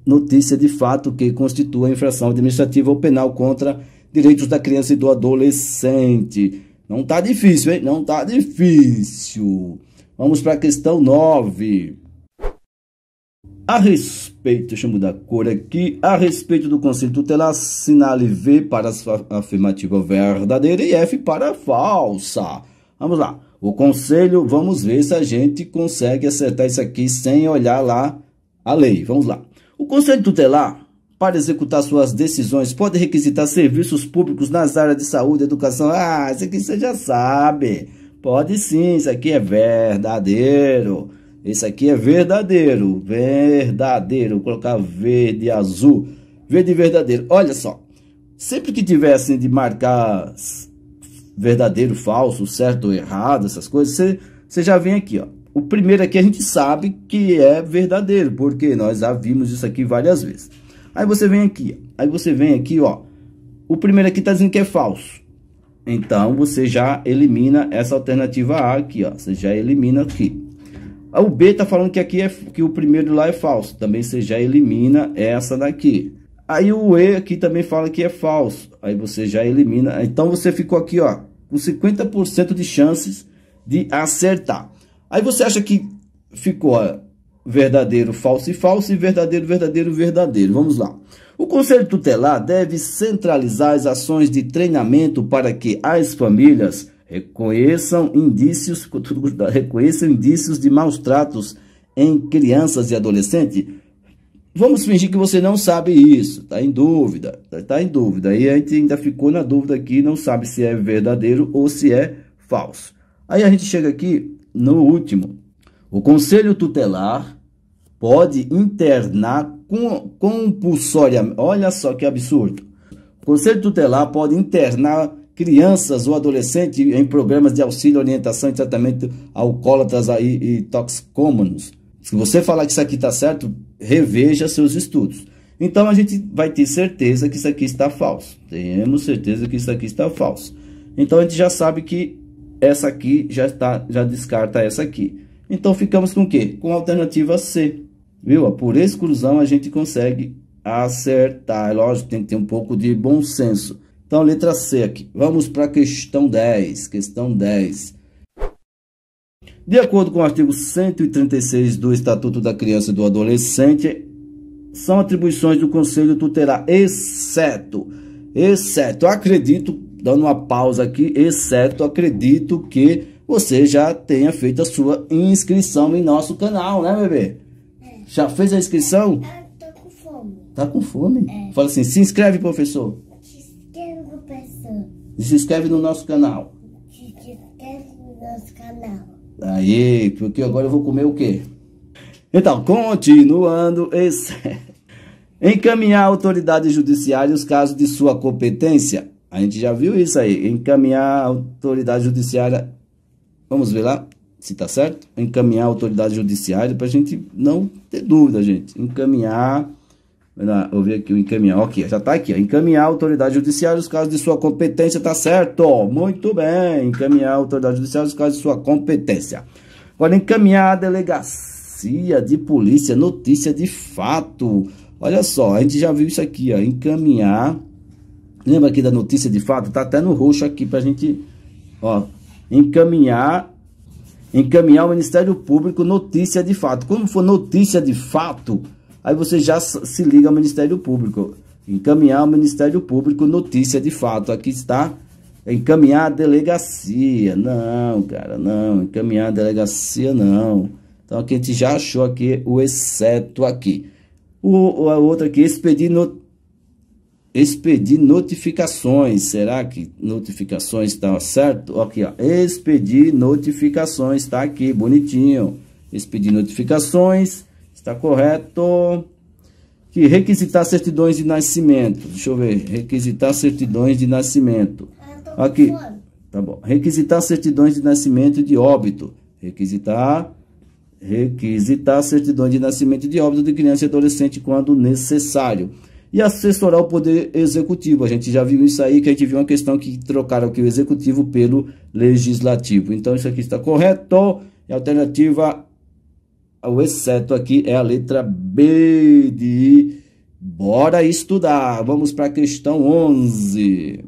notícia de fato que constitua infração administrativa ou penal contra direitos da criança e do adolescente não tá difícil, hein? Não tá difícil. Vamos para a questão 9. A respeito, deixa eu mudar a cor aqui. A respeito do conselho tutelar, sinale V para a afirmativa verdadeira e F para a falsa. Vamos lá. O conselho, vamos ver se a gente consegue acertar isso aqui sem olhar lá a lei. Vamos lá. O conselho tutelar para executar suas decisões, pode requisitar serviços públicos nas áreas de saúde, educação. Ah, isso aqui você já sabe. Pode sim, isso aqui é verdadeiro. Isso aqui é verdadeiro. Verdadeiro. Vou colocar verde e azul. Verde verdadeiro. Olha só. Sempre que tiver assim de marcar verdadeiro, falso, certo, errado, essas coisas, você, você já vem aqui, ó. O primeiro aqui a gente sabe que é verdadeiro, porque nós já vimos isso aqui várias vezes. Aí você vem aqui, aí você vem aqui, ó. O primeiro aqui tá dizendo que é falso. Então, você já elimina essa alternativa A aqui, ó. Você já elimina aqui. O B tá falando que aqui é que o primeiro lá é falso. Também você já elimina essa daqui. Aí o E aqui também fala que é falso. Aí você já elimina. Então você ficou aqui, ó, com 50% de chances de acertar. Aí você acha que ficou ó, verdadeiro, falso e falso, e verdadeiro, verdadeiro, verdadeiro. Vamos lá. O Conselho Tutelar deve centralizar as ações de treinamento para que as famílias reconheçam indícios, reconheçam indícios de maus tratos em crianças e adolescentes. Vamos fingir que você não sabe isso, está em dúvida, está em dúvida. E a gente ainda ficou na dúvida aqui, não sabe se é verdadeiro ou se é falso. Aí a gente chega aqui no último. O Conselho Tutelar pode internar compulsoriamente. Olha só que absurdo. O Conselho Tutelar pode internar crianças ou adolescentes em programas de auxílio, orientação e tratamento alcoólatras e, e toxicômanos. Se você falar que isso aqui está certo, reveja seus estudos. Então a gente vai ter certeza que isso aqui está falso. Temos certeza que isso aqui está falso. Então a gente já sabe que essa aqui já está, já descarta essa aqui. Então ficamos com o quê? Com a alternativa C. Viu? Por exclusão a gente consegue acertar. É lógico, tem que ter um pouco de bom senso. Então, letra C aqui. Vamos para a questão 10. Questão 10. De acordo com o artigo 136 do Estatuto da Criança e do Adolescente, são atribuições do Conselho Tutelar, exceto, exceto, acredito, dando uma pausa aqui, exceto, acredito que você já tenha feito a sua inscrição em nosso canal, né, bebê? Já fez a inscrição? Eu ah, tô com fome. Tá com fome? É. Fala assim, se inscreve, professor. Se inscreve, professor. Se inscreve no nosso canal. Se inscreve no nosso canal. Aí, porque agora eu vou comer o quê? Então, continuando, esse... encaminhar autoridades autoridade judiciária os casos de sua competência. A gente já viu isso aí, encaminhar à autoridade judiciária. Vamos ver lá? se tá certo? Encaminhar a autoridade judiciária para a gente não ter dúvida, gente. Encaminhar. Né, vou ver aqui o encaminhar. Ok, já está aqui. Ó. Encaminhar a autoridade judiciária os casos de sua competência, tá certo? Muito bem. Encaminhar a autoridade judiciária os casos de sua competência. Agora, encaminhar a delegacia de polícia, notícia de fato. Olha só, a gente já viu isso aqui, ó. Encaminhar. Lembra aqui da notícia de fato? Tá até no roxo aqui para a gente. Ó, encaminhar encaminhar ao Ministério Público notícia de fato. Quando for notícia de fato, aí você já se liga ao Ministério Público. Encaminhar ao Ministério Público notícia de fato. Aqui está encaminhar a delegacia. Não, cara, não. Encaminhar a delegacia, não. Então aqui a gente já achou aqui o exceto aqui. O, a outra aqui, expedir notícia expedir notificações. Será que notificações está certo? Aqui, ó. Expedir notificações, está aqui, bonitinho. Expedir notificações, está correto. Que requisitar certidões de nascimento. Deixa eu ver. Requisitar certidões de nascimento. Ah, aqui. Tá bom. Requisitar certidões de nascimento e de óbito. Requisitar requisitar certidões de nascimento e de óbito de criança e adolescente quando necessário e assessorar o poder executivo. A gente já viu isso aí, que a gente viu uma questão que trocaram aqui o executivo pelo legislativo. Então, isso aqui está correto. E a alternativa, o exceto aqui, é a letra B de Bora Estudar. Vamos para a questão 11.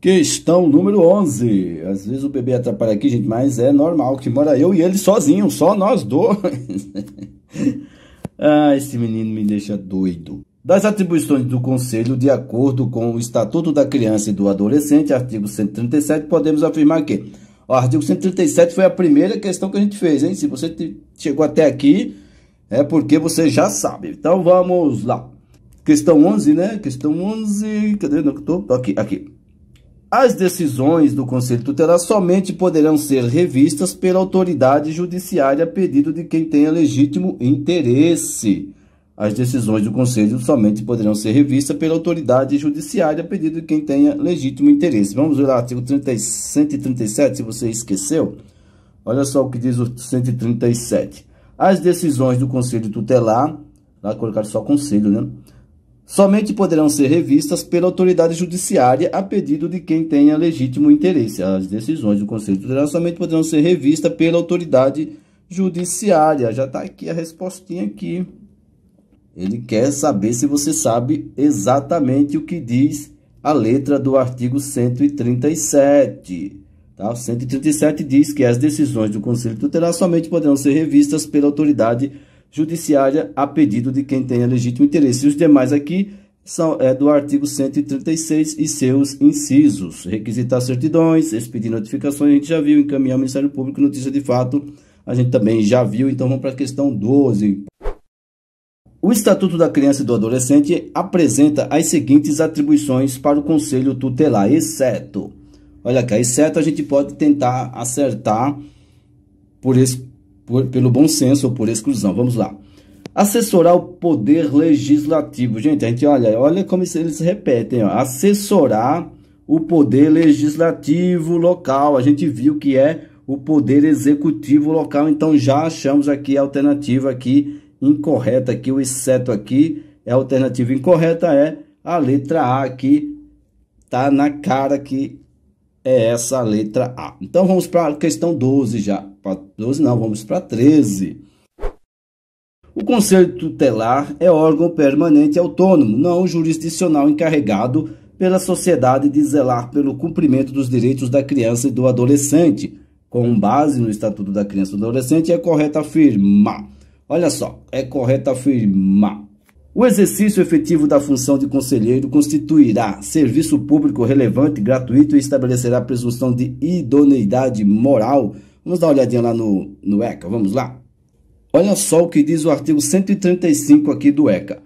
Questão número 11. Às vezes o bebê atrapalha aqui, gente, mas é normal que mora eu e ele sozinho, só nós dois. Ah, esse menino me deixa doido. Das atribuições do Conselho, de acordo com o Estatuto da Criança e do Adolescente, artigo 137, podemos afirmar que o artigo 137 foi a primeira questão que a gente fez, hein? Se você chegou até aqui, é porque você já sabe. Então vamos lá. Questão 11, né? Questão 11, cadê? Não, tô, tô aqui, aqui. As decisões do Conselho Tutelar somente poderão ser revistas pela autoridade judiciária a pedido de quem tenha legítimo interesse. As decisões do Conselho somente poderão ser revistas pela autoridade judiciária a pedido de quem tenha legítimo interesse. Vamos ver o artigo 30, 137, se você esqueceu. Olha só o que diz o 137. As decisões do Conselho Tutelar, lá colocar só Conselho, né? somente poderão ser revistas pela autoridade judiciária a pedido de quem tenha legítimo interesse. As decisões do Conselho Tutelar somente poderão ser revistas pela autoridade judiciária. Já está aqui a respostinha aqui. Ele quer saber se você sabe exatamente o que diz a letra do artigo 137. Tá? O 137 diz que as decisões do Conselho Tutelar somente poderão ser revistas pela autoridade judiciária judiciária a pedido de quem tenha legítimo interesse. E os demais aqui são é, do artigo 136 e seus incisos. Requisitar certidões, expedir notificações, a gente já viu, encaminhar ao Ministério Público notícia de fato, a gente também já viu, então vamos para a questão 12. O Estatuto da Criança e do Adolescente apresenta as seguintes atribuições para o Conselho Tutelar, exceto. Olha cá, exceto a gente pode tentar acertar por esse por, pelo bom senso ou por exclusão. Vamos lá. Assessorar o poder legislativo. Gente, a gente olha, olha como eles repetem, ó. assessorar o poder legislativo local. A gente viu que é o poder executivo local, então já achamos aqui a alternativa aqui incorreta aqui, o exceto aqui é a alternativa incorreta é a letra A aqui tá na cara que é essa letra A. Então vamos para a questão 12 já para 12 não, vamos para 13. O Conselho Tutelar é órgão permanente autônomo, não jurisdicional encarregado pela sociedade de zelar pelo cumprimento dos direitos da criança e do adolescente. Com base no Estatuto da Criança e do Adolescente, é correto afirmar. Olha só, é correto afirmar. O exercício efetivo da função de conselheiro constituirá serviço público relevante, gratuito e estabelecerá a presunção de idoneidade moral Vamos dar uma olhadinha lá no, no ECA, vamos lá? Olha só o que diz o artigo 135 aqui do ECA.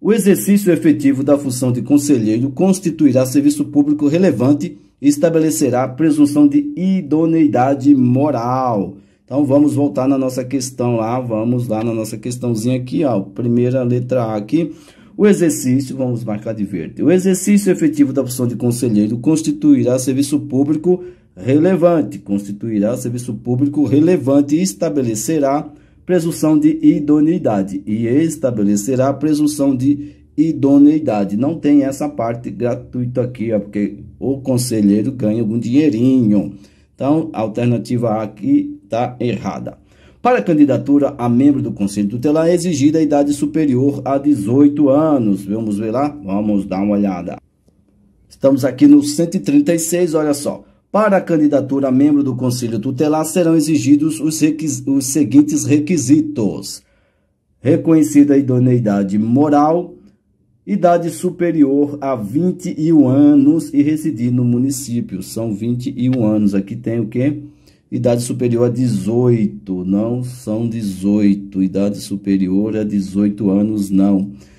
O exercício efetivo da função de conselheiro constituirá serviço público relevante e estabelecerá a presunção de idoneidade moral. Então, vamos voltar na nossa questão lá, vamos lá na nossa questãozinha aqui, ó, primeira letra A aqui. O exercício, vamos marcar de verde, o exercício efetivo da função de conselheiro constituirá serviço público relevante, constituirá serviço público relevante e estabelecerá presunção de idoneidade e estabelecerá presunção de idoneidade. Não tem essa parte gratuita aqui, ó, porque o conselheiro ganha algum dinheirinho. Então, a alternativa A aqui está errada. Para candidatura a membro do Conselho Tutelar é exigida a idade superior a 18 anos. Vamos ver lá? Vamos dar uma olhada. Estamos aqui no 136, olha só. Para a candidatura a membro do Conselho Tutelar serão exigidos os, requis, os seguintes requisitos. Reconhecida idoneidade moral, idade superior a 21 anos e residir no município. São 21 anos. Aqui tem o quê? Idade superior a 18. Não, são 18. Idade superior a 18 anos, não. Não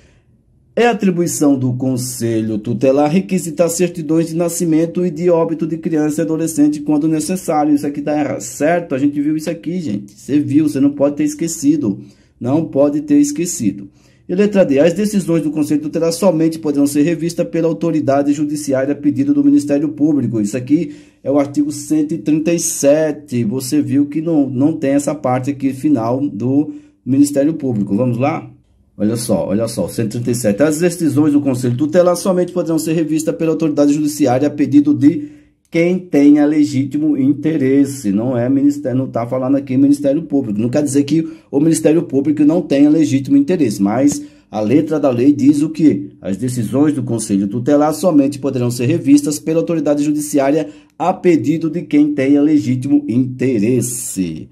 é atribuição do Conselho Tutelar requisitar certidões de nascimento e de óbito de criança e adolescente quando necessário. Isso aqui tá certo, a gente viu isso aqui, gente. Você viu, você não pode ter esquecido. Não pode ter esquecido. E letra D. As decisões do Conselho Tutelar somente poderão ser revistas pela autoridade judiciária a pedido do Ministério Público. Isso aqui é o artigo 137. Você viu que não, não tem essa parte aqui final do Ministério Público. Vamos lá? Olha só, olha só, 137. As decisões do Conselho Tutelar somente poderão ser revistas pela autoridade judiciária a pedido de quem tenha legítimo interesse. Não é ministério, não está falando aqui Ministério Público. Não quer dizer que o Ministério Público não tenha legítimo interesse, mas a letra da lei diz o que as decisões do Conselho Tutelar somente poderão ser revistas pela autoridade judiciária a pedido de quem tenha legítimo interesse.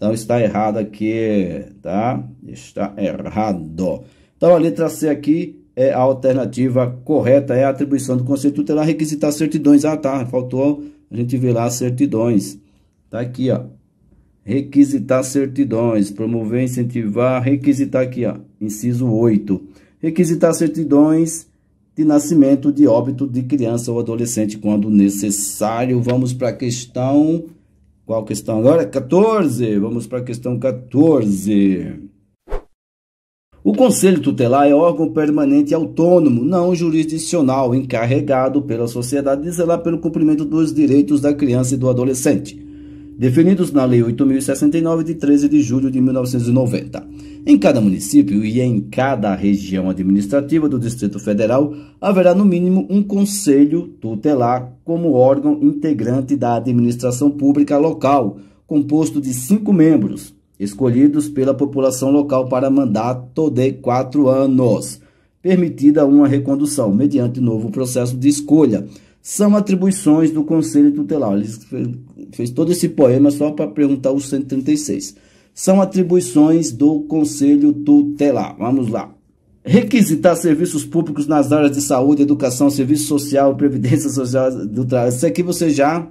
Então está errado aqui, tá? Está errado. Então a letra C aqui é a alternativa correta, é a atribuição do conselho tutelar requisitar certidões. Ah, tá, faltou a gente ver lá certidões. Tá aqui, ó. Requisitar certidões, promover, incentivar, requisitar aqui, ó, inciso 8. Requisitar certidões de nascimento, de óbito de criança ou adolescente quando necessário. Vamos para a questão qual questão agora? 14. Vamos para a questão 14. O Conselho Tutelar é órgão permanente autônomo, não jurisdicional, encarregado pela sociedade de zelar pelo cumprimento dos direitos da criança e do adolescente definidos na Lei 8069 de 13 de julho de 1990. Em cada município e em cada região administrativa do Distrito Federal haverá no mínimo um conselho tutelar como órgão integrante da administração pública local, composto de cinco membros, escolhidos pela população local para mandato de quatro anos, permitida uma recondução mediante novo processo de escolha. São atribuições do Conselho Tutelar. Eles fez todo esse poema só para perguntar o 136. São atribuições do Conselho Tutelar. Vamos lá. Requisitar serviços públicos nas áreas de saúde, educação, serviço social, previdência social do trabalho. Isso aqui você já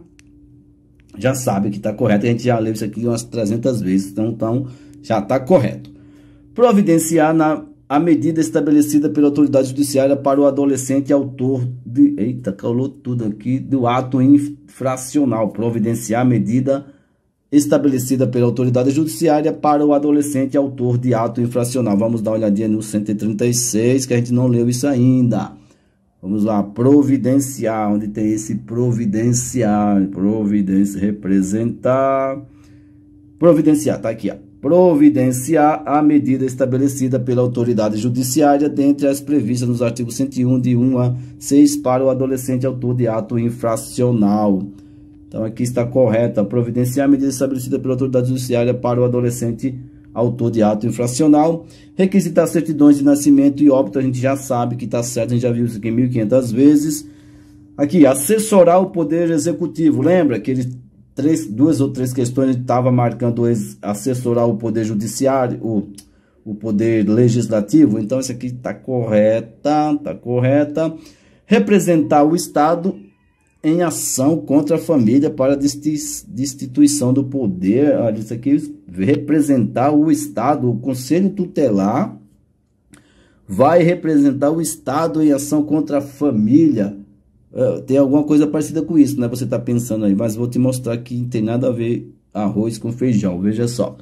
já sabe que está correto. A gente já leu isso aqui umas 300 vezes. Então, então já está correto. Providenciar na a medida estabelecida pela autoridade judiciária para o adolescente autor de. Eita, calou tudo aqui. Do ato infracional. Providenciar a medida estabelecida pela autoridade judiciária para o adolescente autor de ato infracional. Vamos dar uma olhadinha no 136, que a gente não leu isso ainda. Vamos lá, providenciar, onde tem esse providenciar, providência, representar, providenciar, tá aqui, ó providenciar a medida estabelecida pela autoridade judiciária dentre as previstas nos artigos 101 de 1 a 6 para o adolescente autor de ato infracional. Então aqui está correta, providenciar a medida estabelecida pela autoridade judiciária para o adolescente autor de ato infracional, requisitar certidões de nascimento e óbito, a gente já sabe que está certo, a gente já viu isso aqui 1.500 vezes. Aqui, assessorar o Poder Executivo, lembra que ele três, duas ou três questões estava marcando assessorar o poder judiciário, o, o poder legislativo. Então isso aqui está correta, está correta. Representar o Estado em ação contra a família para destituição do poder. Olha, isso aqui representar o Estado, o Conselho Tutelar vai representar o Estado em ação contra a família é, tem alguma coisa parecida com isso, né? Você está pensando aí, mas vou te mostrar que não tem nada a ver arroz com feijão. Veja só.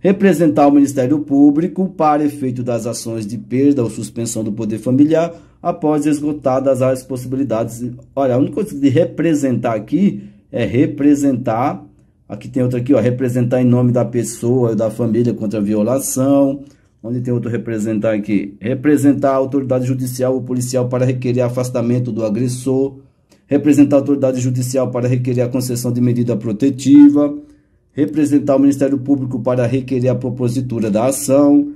Representar o Ministério Público para efeito das ações de perda ou suspensão do poder familiar após esgotadas as possibilidades. Olha, a única coisa de representar aqui é representar. Aqui tem outra aqui, ó, representar em nome da pessoa ou da família contra a violação, Onde tem outro representar aqui? Representar a autoridade judicial ou policial para requerer afastamento do agressor. Representar a autoridade judicial para requerer a concessão de medida protetiva. Representar o Ministério Público para requerer a propositura da ação.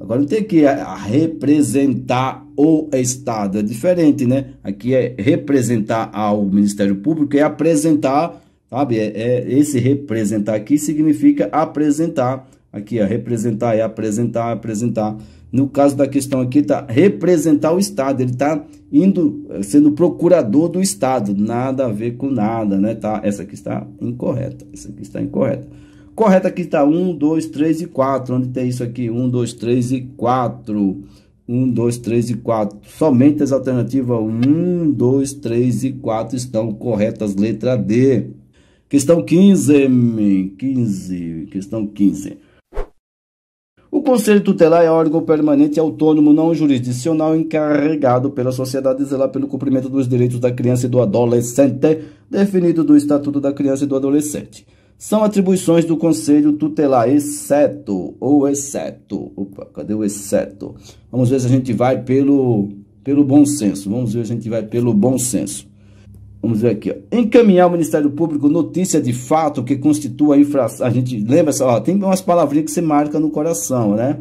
Agora não tem que representar o Estado, é diferente, né? Aqui é representar ao Ministério Público, é apresentar, sabe? É, é esse representar aqui significa apresentar Aqui, ó, representar e apresentar, apresentar. No caso da questão aqui, tá representar o Estado. Ele está indo, eh, sendo procurador do Estado. Nada a ver com nada, né? Tá? Essa aqui está incorreta. Essa aqui está incorreta. Correta aqui está 1, 2, 3 e 4. Onde tem isso aqui? 1, 2, 3 e 4. 1, 2, 3 e 4. Somente as alternativas 1, 2, 3 e 4 estão corretas. Letra D. Questão 15. 15. Questão 15. Conselho Tutelar é órgão permanente e autônomo não jurisdicional encarregado pela sociedade zelar pelo cumprimento dos direitos da criança e do adolescente, definido do Estatuto da Criança e do Adolescente. São atribuições do Conselho Tutelar, exceto, ou exceto, opa, cadê o exceto? Vamos ver se a gente vai pelo, pelo bom senso, vamos ver se a gente vai pelo bom senso. Vamos ver aqui, ó. Encaminhar ao Ministério Público notícia de fato que constitua infração. A gente lembra, ó, tem umas palavrinhas que você marca no coração, né?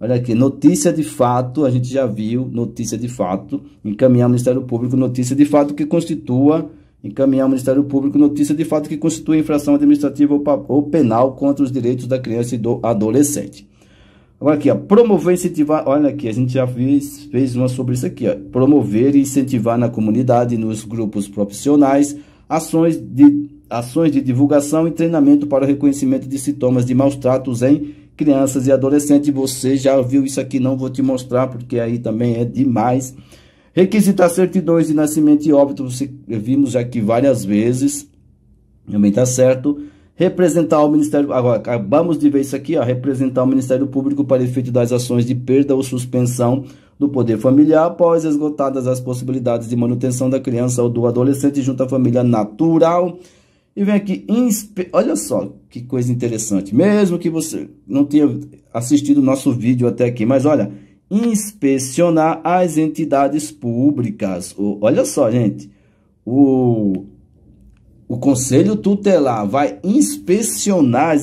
Olha aqui, notícia de fato, a gente já viu, notícia de fato, encaminhar ao Ministério Público notícia de fato que constitua, encaminhar ao Ministério Público notícia de fato que constitua infração administrativa ou penal contra os direitos da criança e do adolescente. Agora aqui, ó, promover e incentivar. Olha aqui, a gente já fez, fez uma sobre isso aqui, ó. Promover e incentivar na comunidade, nos grupos profissionais, ações de, ações de divulgação e treinamento para o reconhecimento de sintomas de maus tratos em crianças e adolescentes. Você já viu isso aqui, não vou te mostrar, porque aí também é demais. Requisitar certidões de nascimento e óbito, você, vimos aqui várias vezes, também tá certo representar o Ministério agora acabamos de ver isso aqui, ó, representar o Ministério Público para efeito das ações de perda ou suspensão do poder familiar após esgotadas as possibilidades de manutenção da criança ou do adolescente junto à família natural. E vem aqui, olha só que coisa interessante, mesmo que você não tenha assistido o nosso vídeo até aqui, mas olha, inspecionar as entidades públicas. Olha só, gente, o o Conselho Tutelar vai inspecionar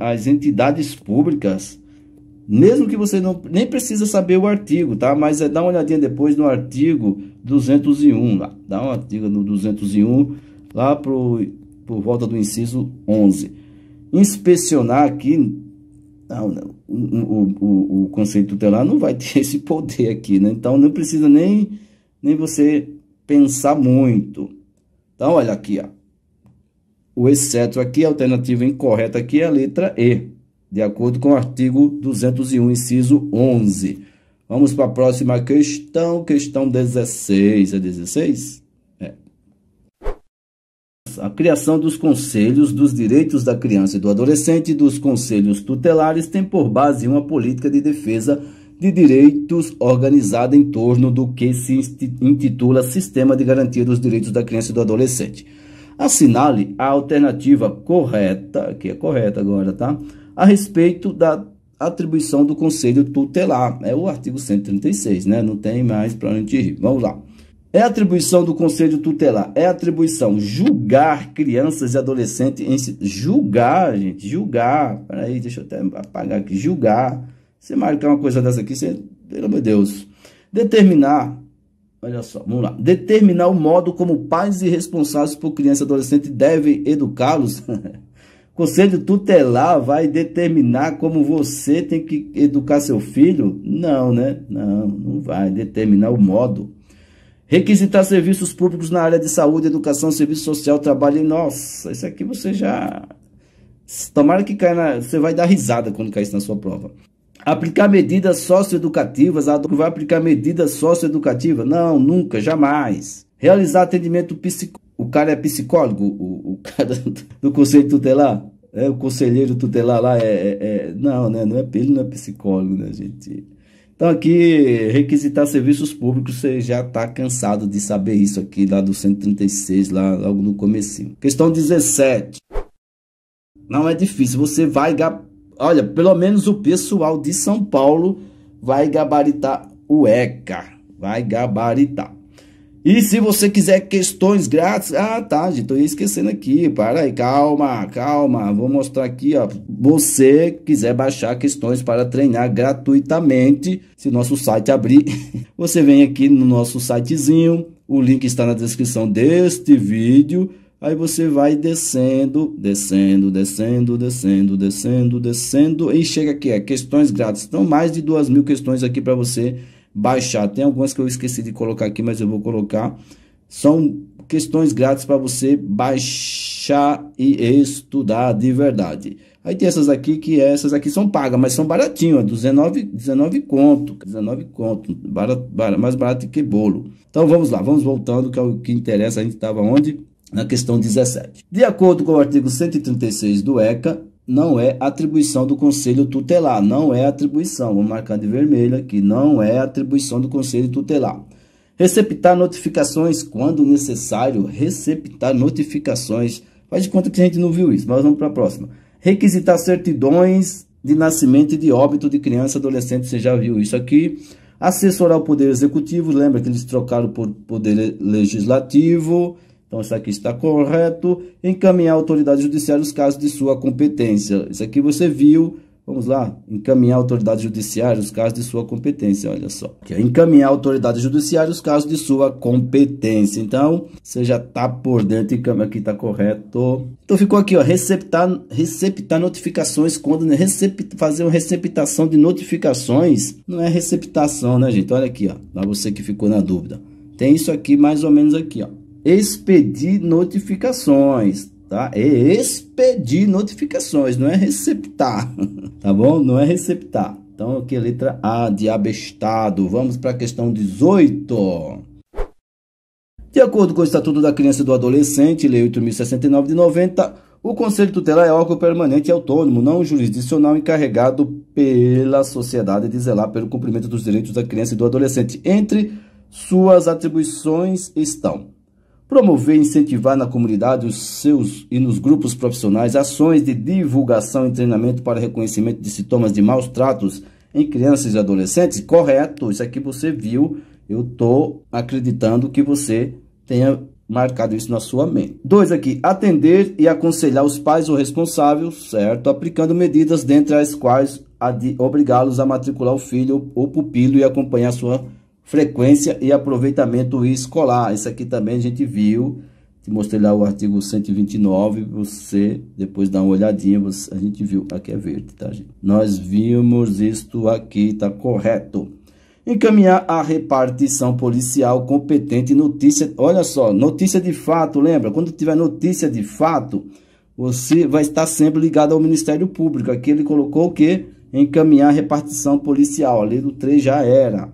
as entidades públicas, mesmo que você não, nem precisa saber o artigo, tá? Mas é, dá uma olhadinha depois no artigo 201, lá. dá um artigo no 201, lá pro, por volta do inciso 11. Inspecionar aqui, não, não, o, o, o Conselho Tutelar não vai ter esse poder aqui, né? Então não precisa nem, nem você pensar muito. Então olha aqui, ó. O exceto aqui, a alternativa incorreta aqui é a letra E, de acordo com o artigo 201, inciso 11. Vamos para a próxima questão, questão 16. É 16? É. A criação dos conselhos dos direitos da criança e do adolescente e dos conselhos tutelares tem por base uma política de defesa de direitos organizada em torno do que se intitula Sistema de Garantia dos Direitos da Criança e do Adolescente. Assinale a alternativa correta, que é correta agora, tá? A respeito da atribuição do conselho tutelar. É o artigo 136, né? Não tem mais para onde ir. Vamos lá. É atribuição do conselho tutelar. É atribuição julgar crianças e adolescentes em julgar, gente, julgar. Peraí, deixa eu até apagar aqui. Julgar. Você marcar uma coisa dessa aqui, você, pelo meu Deus. Determinar Olha só, vamos lá. Determinar o modo como pais e responsáveis por criança e adolescente devem educá-los. Conselho tutelar vai determinar como você tem que educar seu filho? Não, né? Não, não vai determinar o modo. Requisitar serviços públicos na área de saúde, educação, serviço social, trabalho. Nossa, isso aqui você já. Tomara que caia na. Você vai dar risada quando cair isso na sua prova aplicar medidas socioeducativas, a vai aplicar medidas socioeducativas? Não, nunca, jamais. Realizar atendimento psicológico. O cara é psicólogo, o, o cara do conselho tutelar, é, o conselheiro tutelar lá é, é, é, não, né, não é ele não é psicólogo, né, gente? Então aqui requisitar serviços públicos, você já está cansado de saber isso aqui lá do 136 lá logo no comecinho. Questão 17. Não é difícil, você vai olha, pelo menos o pessoal de São Paulo vai gabaritar o ECA, vai gabaritar. E se você quiser questões grátis, ah tá, gente, tô esquecendo aqui, para aí, calma, calma, vou mostrar aqui, ó, você quiser baixar questões para treinar gratuitamente, se nosso site abrir, você vem aqui no nosso sitezinho, o link está na descrição deste vídeo, Aí você vai descendo, descendo, descendo, descendo, descendo, descendo e chega aqui, é questões grátis. Então, mais de duas mil questões aqui para você baixar. Tem algumas que eu esqueci de colocar aqui, mas eu vou colocar. São questões grátis para você baixar e estudar de verdade. Aí tem essas aqui que essas aqui são pagas, mas são baratinho, 19, 19 conto, 19 conto, barato, barato, mais barato que bolo. Então vamos lá, vamos voltando que é o que interessa, a gente estava onde? na questão 17. De acordo com o artigo 136 do ECA, não é atribuição do Conselho Tutelar, não é atribuição, vou marcar de vermelho aqui, não é atribuição do Conselho Tutelar. Receptar notificações quando necessário, receptar notificações, faz de conta que a gente não viu isso, mas vamos para a próxima. Requisitar certidões de nascimento e de óbito de criança e adolescente, você já viu isso aqui. Assessorar o Poder Executivo, lembra que eles trocaram por Poder Legislativo, então, isso aqui está correto. Encaminhar a autoridade judiciária os casos de sua competência. Isso aqui você viu. Vamos lá, encaminhar a autoridade judiciária os casos de sua competência, olha só. Encaminhar a autoridade judiciária os casos de sua competência. Então, você já está por dentro, encaminhar aqui está correto. Então, ficou aqui, ó, receptar, receptar notificações quando né? Recept, fazer uma receptação de notificações. Não é receptação, né, gente? Olha aqui, ó, para você que ficou na dúvida. Tem isso aqui, mais ou menos aqui, ó expedir notificações, tá? É expedir notificações, não é receptar, tá bom? Não é receptar. Então, aqui é a letra A de abestado. Vamos para a questão 18. De acordo com o Estatuto da Criança e do Adolescente, Lei 8.069 de 90, o Conselho Tutelar é órgão permanente e autônomo, não jurisdicional, encarregado pela sociedade de zelar pelo cumprimento dos direitos da criança e do adolescente. Entre suas atribuições estão promover e incentivar na comunidade os seus e nos grupos profissionais ações de divulgação e treinamento para reconhecimento de sintomas de maus tratos em crianças e adolescentes? Correto, isso aqui você viu, eu estou acreditando que você tenha marcado isso na sua mente. Dois aqui, atender e aconselhar os pais ou responsáveis, certo? Aplicando medidas dentre as quais a de obrigá-los a matricular o filho ou pupilo e acompanhar sua frequência e aproveitamento escolar. Isso aqui também a gente viu, te mostrei lá o artigo 129, você depois dá uma olhadinha, você, a gente viu, aqui é verde, tá gente? Nós vimos isto aqui, tá correto. Encaminhar a repartição policial competente notícia, olha só, notícia de fato, lembra? Quando tiver notícia de fato, você vai estar sempre ligado ao Ministério Público. Aqui ele colocou o quê? Encaminhar a repartição policial, a lei do 3 já era.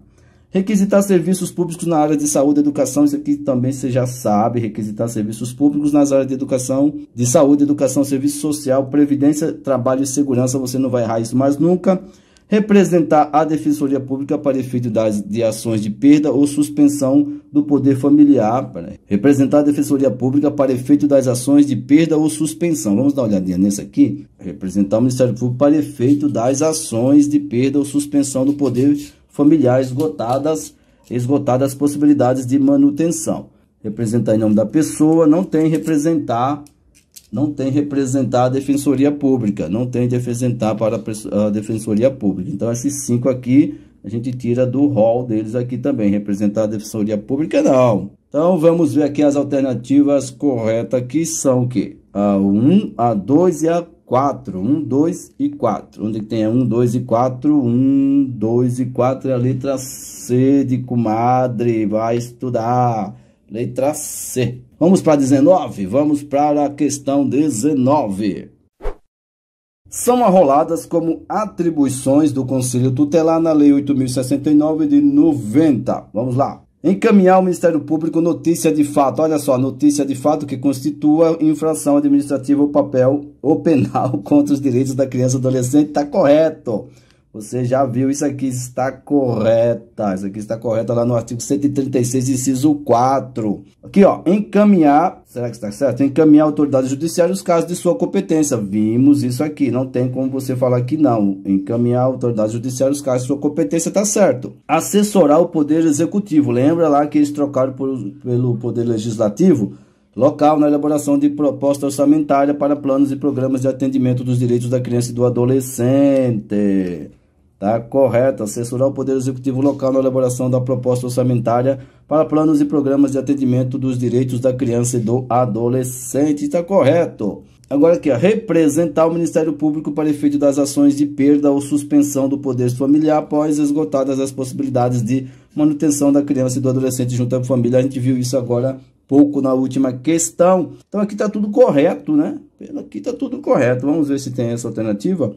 Requisitar serviços públicos na área de saúde e educação, isso aqui também você já sabe, requisitar serviços públicos nas áreas de educação, de saúde, educação, serviço social, previdência, trabalho e segurança, você não vai errar isso mais nunca. Representar a Defensoria Pública para efeito das, de ações de perda ou suspensão do poder familiar. Representar a Defensoria Pública para efeito das ações de perda ou suspensão. Vamos dar uma olhadinha nesse aqui. Representar o Ministério Público para efeito das ações de perda ou suspensão do poder familiar familiar esgotadas, esgotadas as possibilidades de manutenção. Representar em nome da pessoa, não tem representar, não tem representar a defensoria pública, não tem representar para a defensoria pública. Então, esses cinco aqui, a gente tira do rol deles aqui também. Representar a defensoria pública, não. Então, vamos ver aqui as alternativas corretas, que são o quê? A 1, a 2 e a 4, 1, 2 e 4. Onde tem 1, é 2 e 4, 1, 2 e 4 é a letra C de comadre, vai estudar. Letra C. Vamos para 19? Vamos para a questão 19. São arroladas como atribuições do Conselho Tutelar na Lei 8.069 de 90. Vamos lá. Encaminhar ao Ministério Público notícia de fato. Olha só, notícia de fato que constitua infração administrativa ou papel ou penal contra os direitos da criança e adolescente. Está correto. Você já viu, isso aqui está correta. Isso aqui está correta lá no artigo 136, inciso 4. Aqui, ó, encaminhar, será que está certo? Encaminhar a autoridade judiciária os casos de sua competência. Vimos isso aqui, não tem como você falar que não. Encaminhar a autoridade judiciária os casos de sua competência, está certo. Assessorar o Poder Executivo. Lembra lá que eles trocaram por, pelo Poder Legislativo? local na elaboração de proposta orçamentária para planos e programas de atendimento dos direitos da criança e do adolescente tá? correta, assessorar o Poder Executivo local na elaboração da proposta orçamentária para planos e programas de atendimento dos direitos da criança e do adolescente. Está correto. Agora aqui, ó, representar o Ministério Público para efeito das ações de perda ou suspensão do poder familiar após esgotadas as possibilidades de manutenção da criança e do adolescente junto à família. A gente viu isso agora pouco na última questão. Então aqui está tudo correto, né? Aqui está tudo correto. Vamos ver se tem essa alternativa.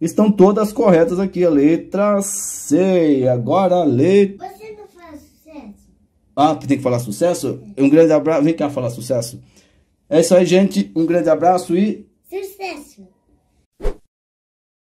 Estão todas corretas aqui, a letra C. Agora a letra... Você não fala sucesso? Ah, tem que falar sucesso? Um grande abraço. Vem cá falar sucesso. É isso aí, gente. Um grande abraço e... Sucesso!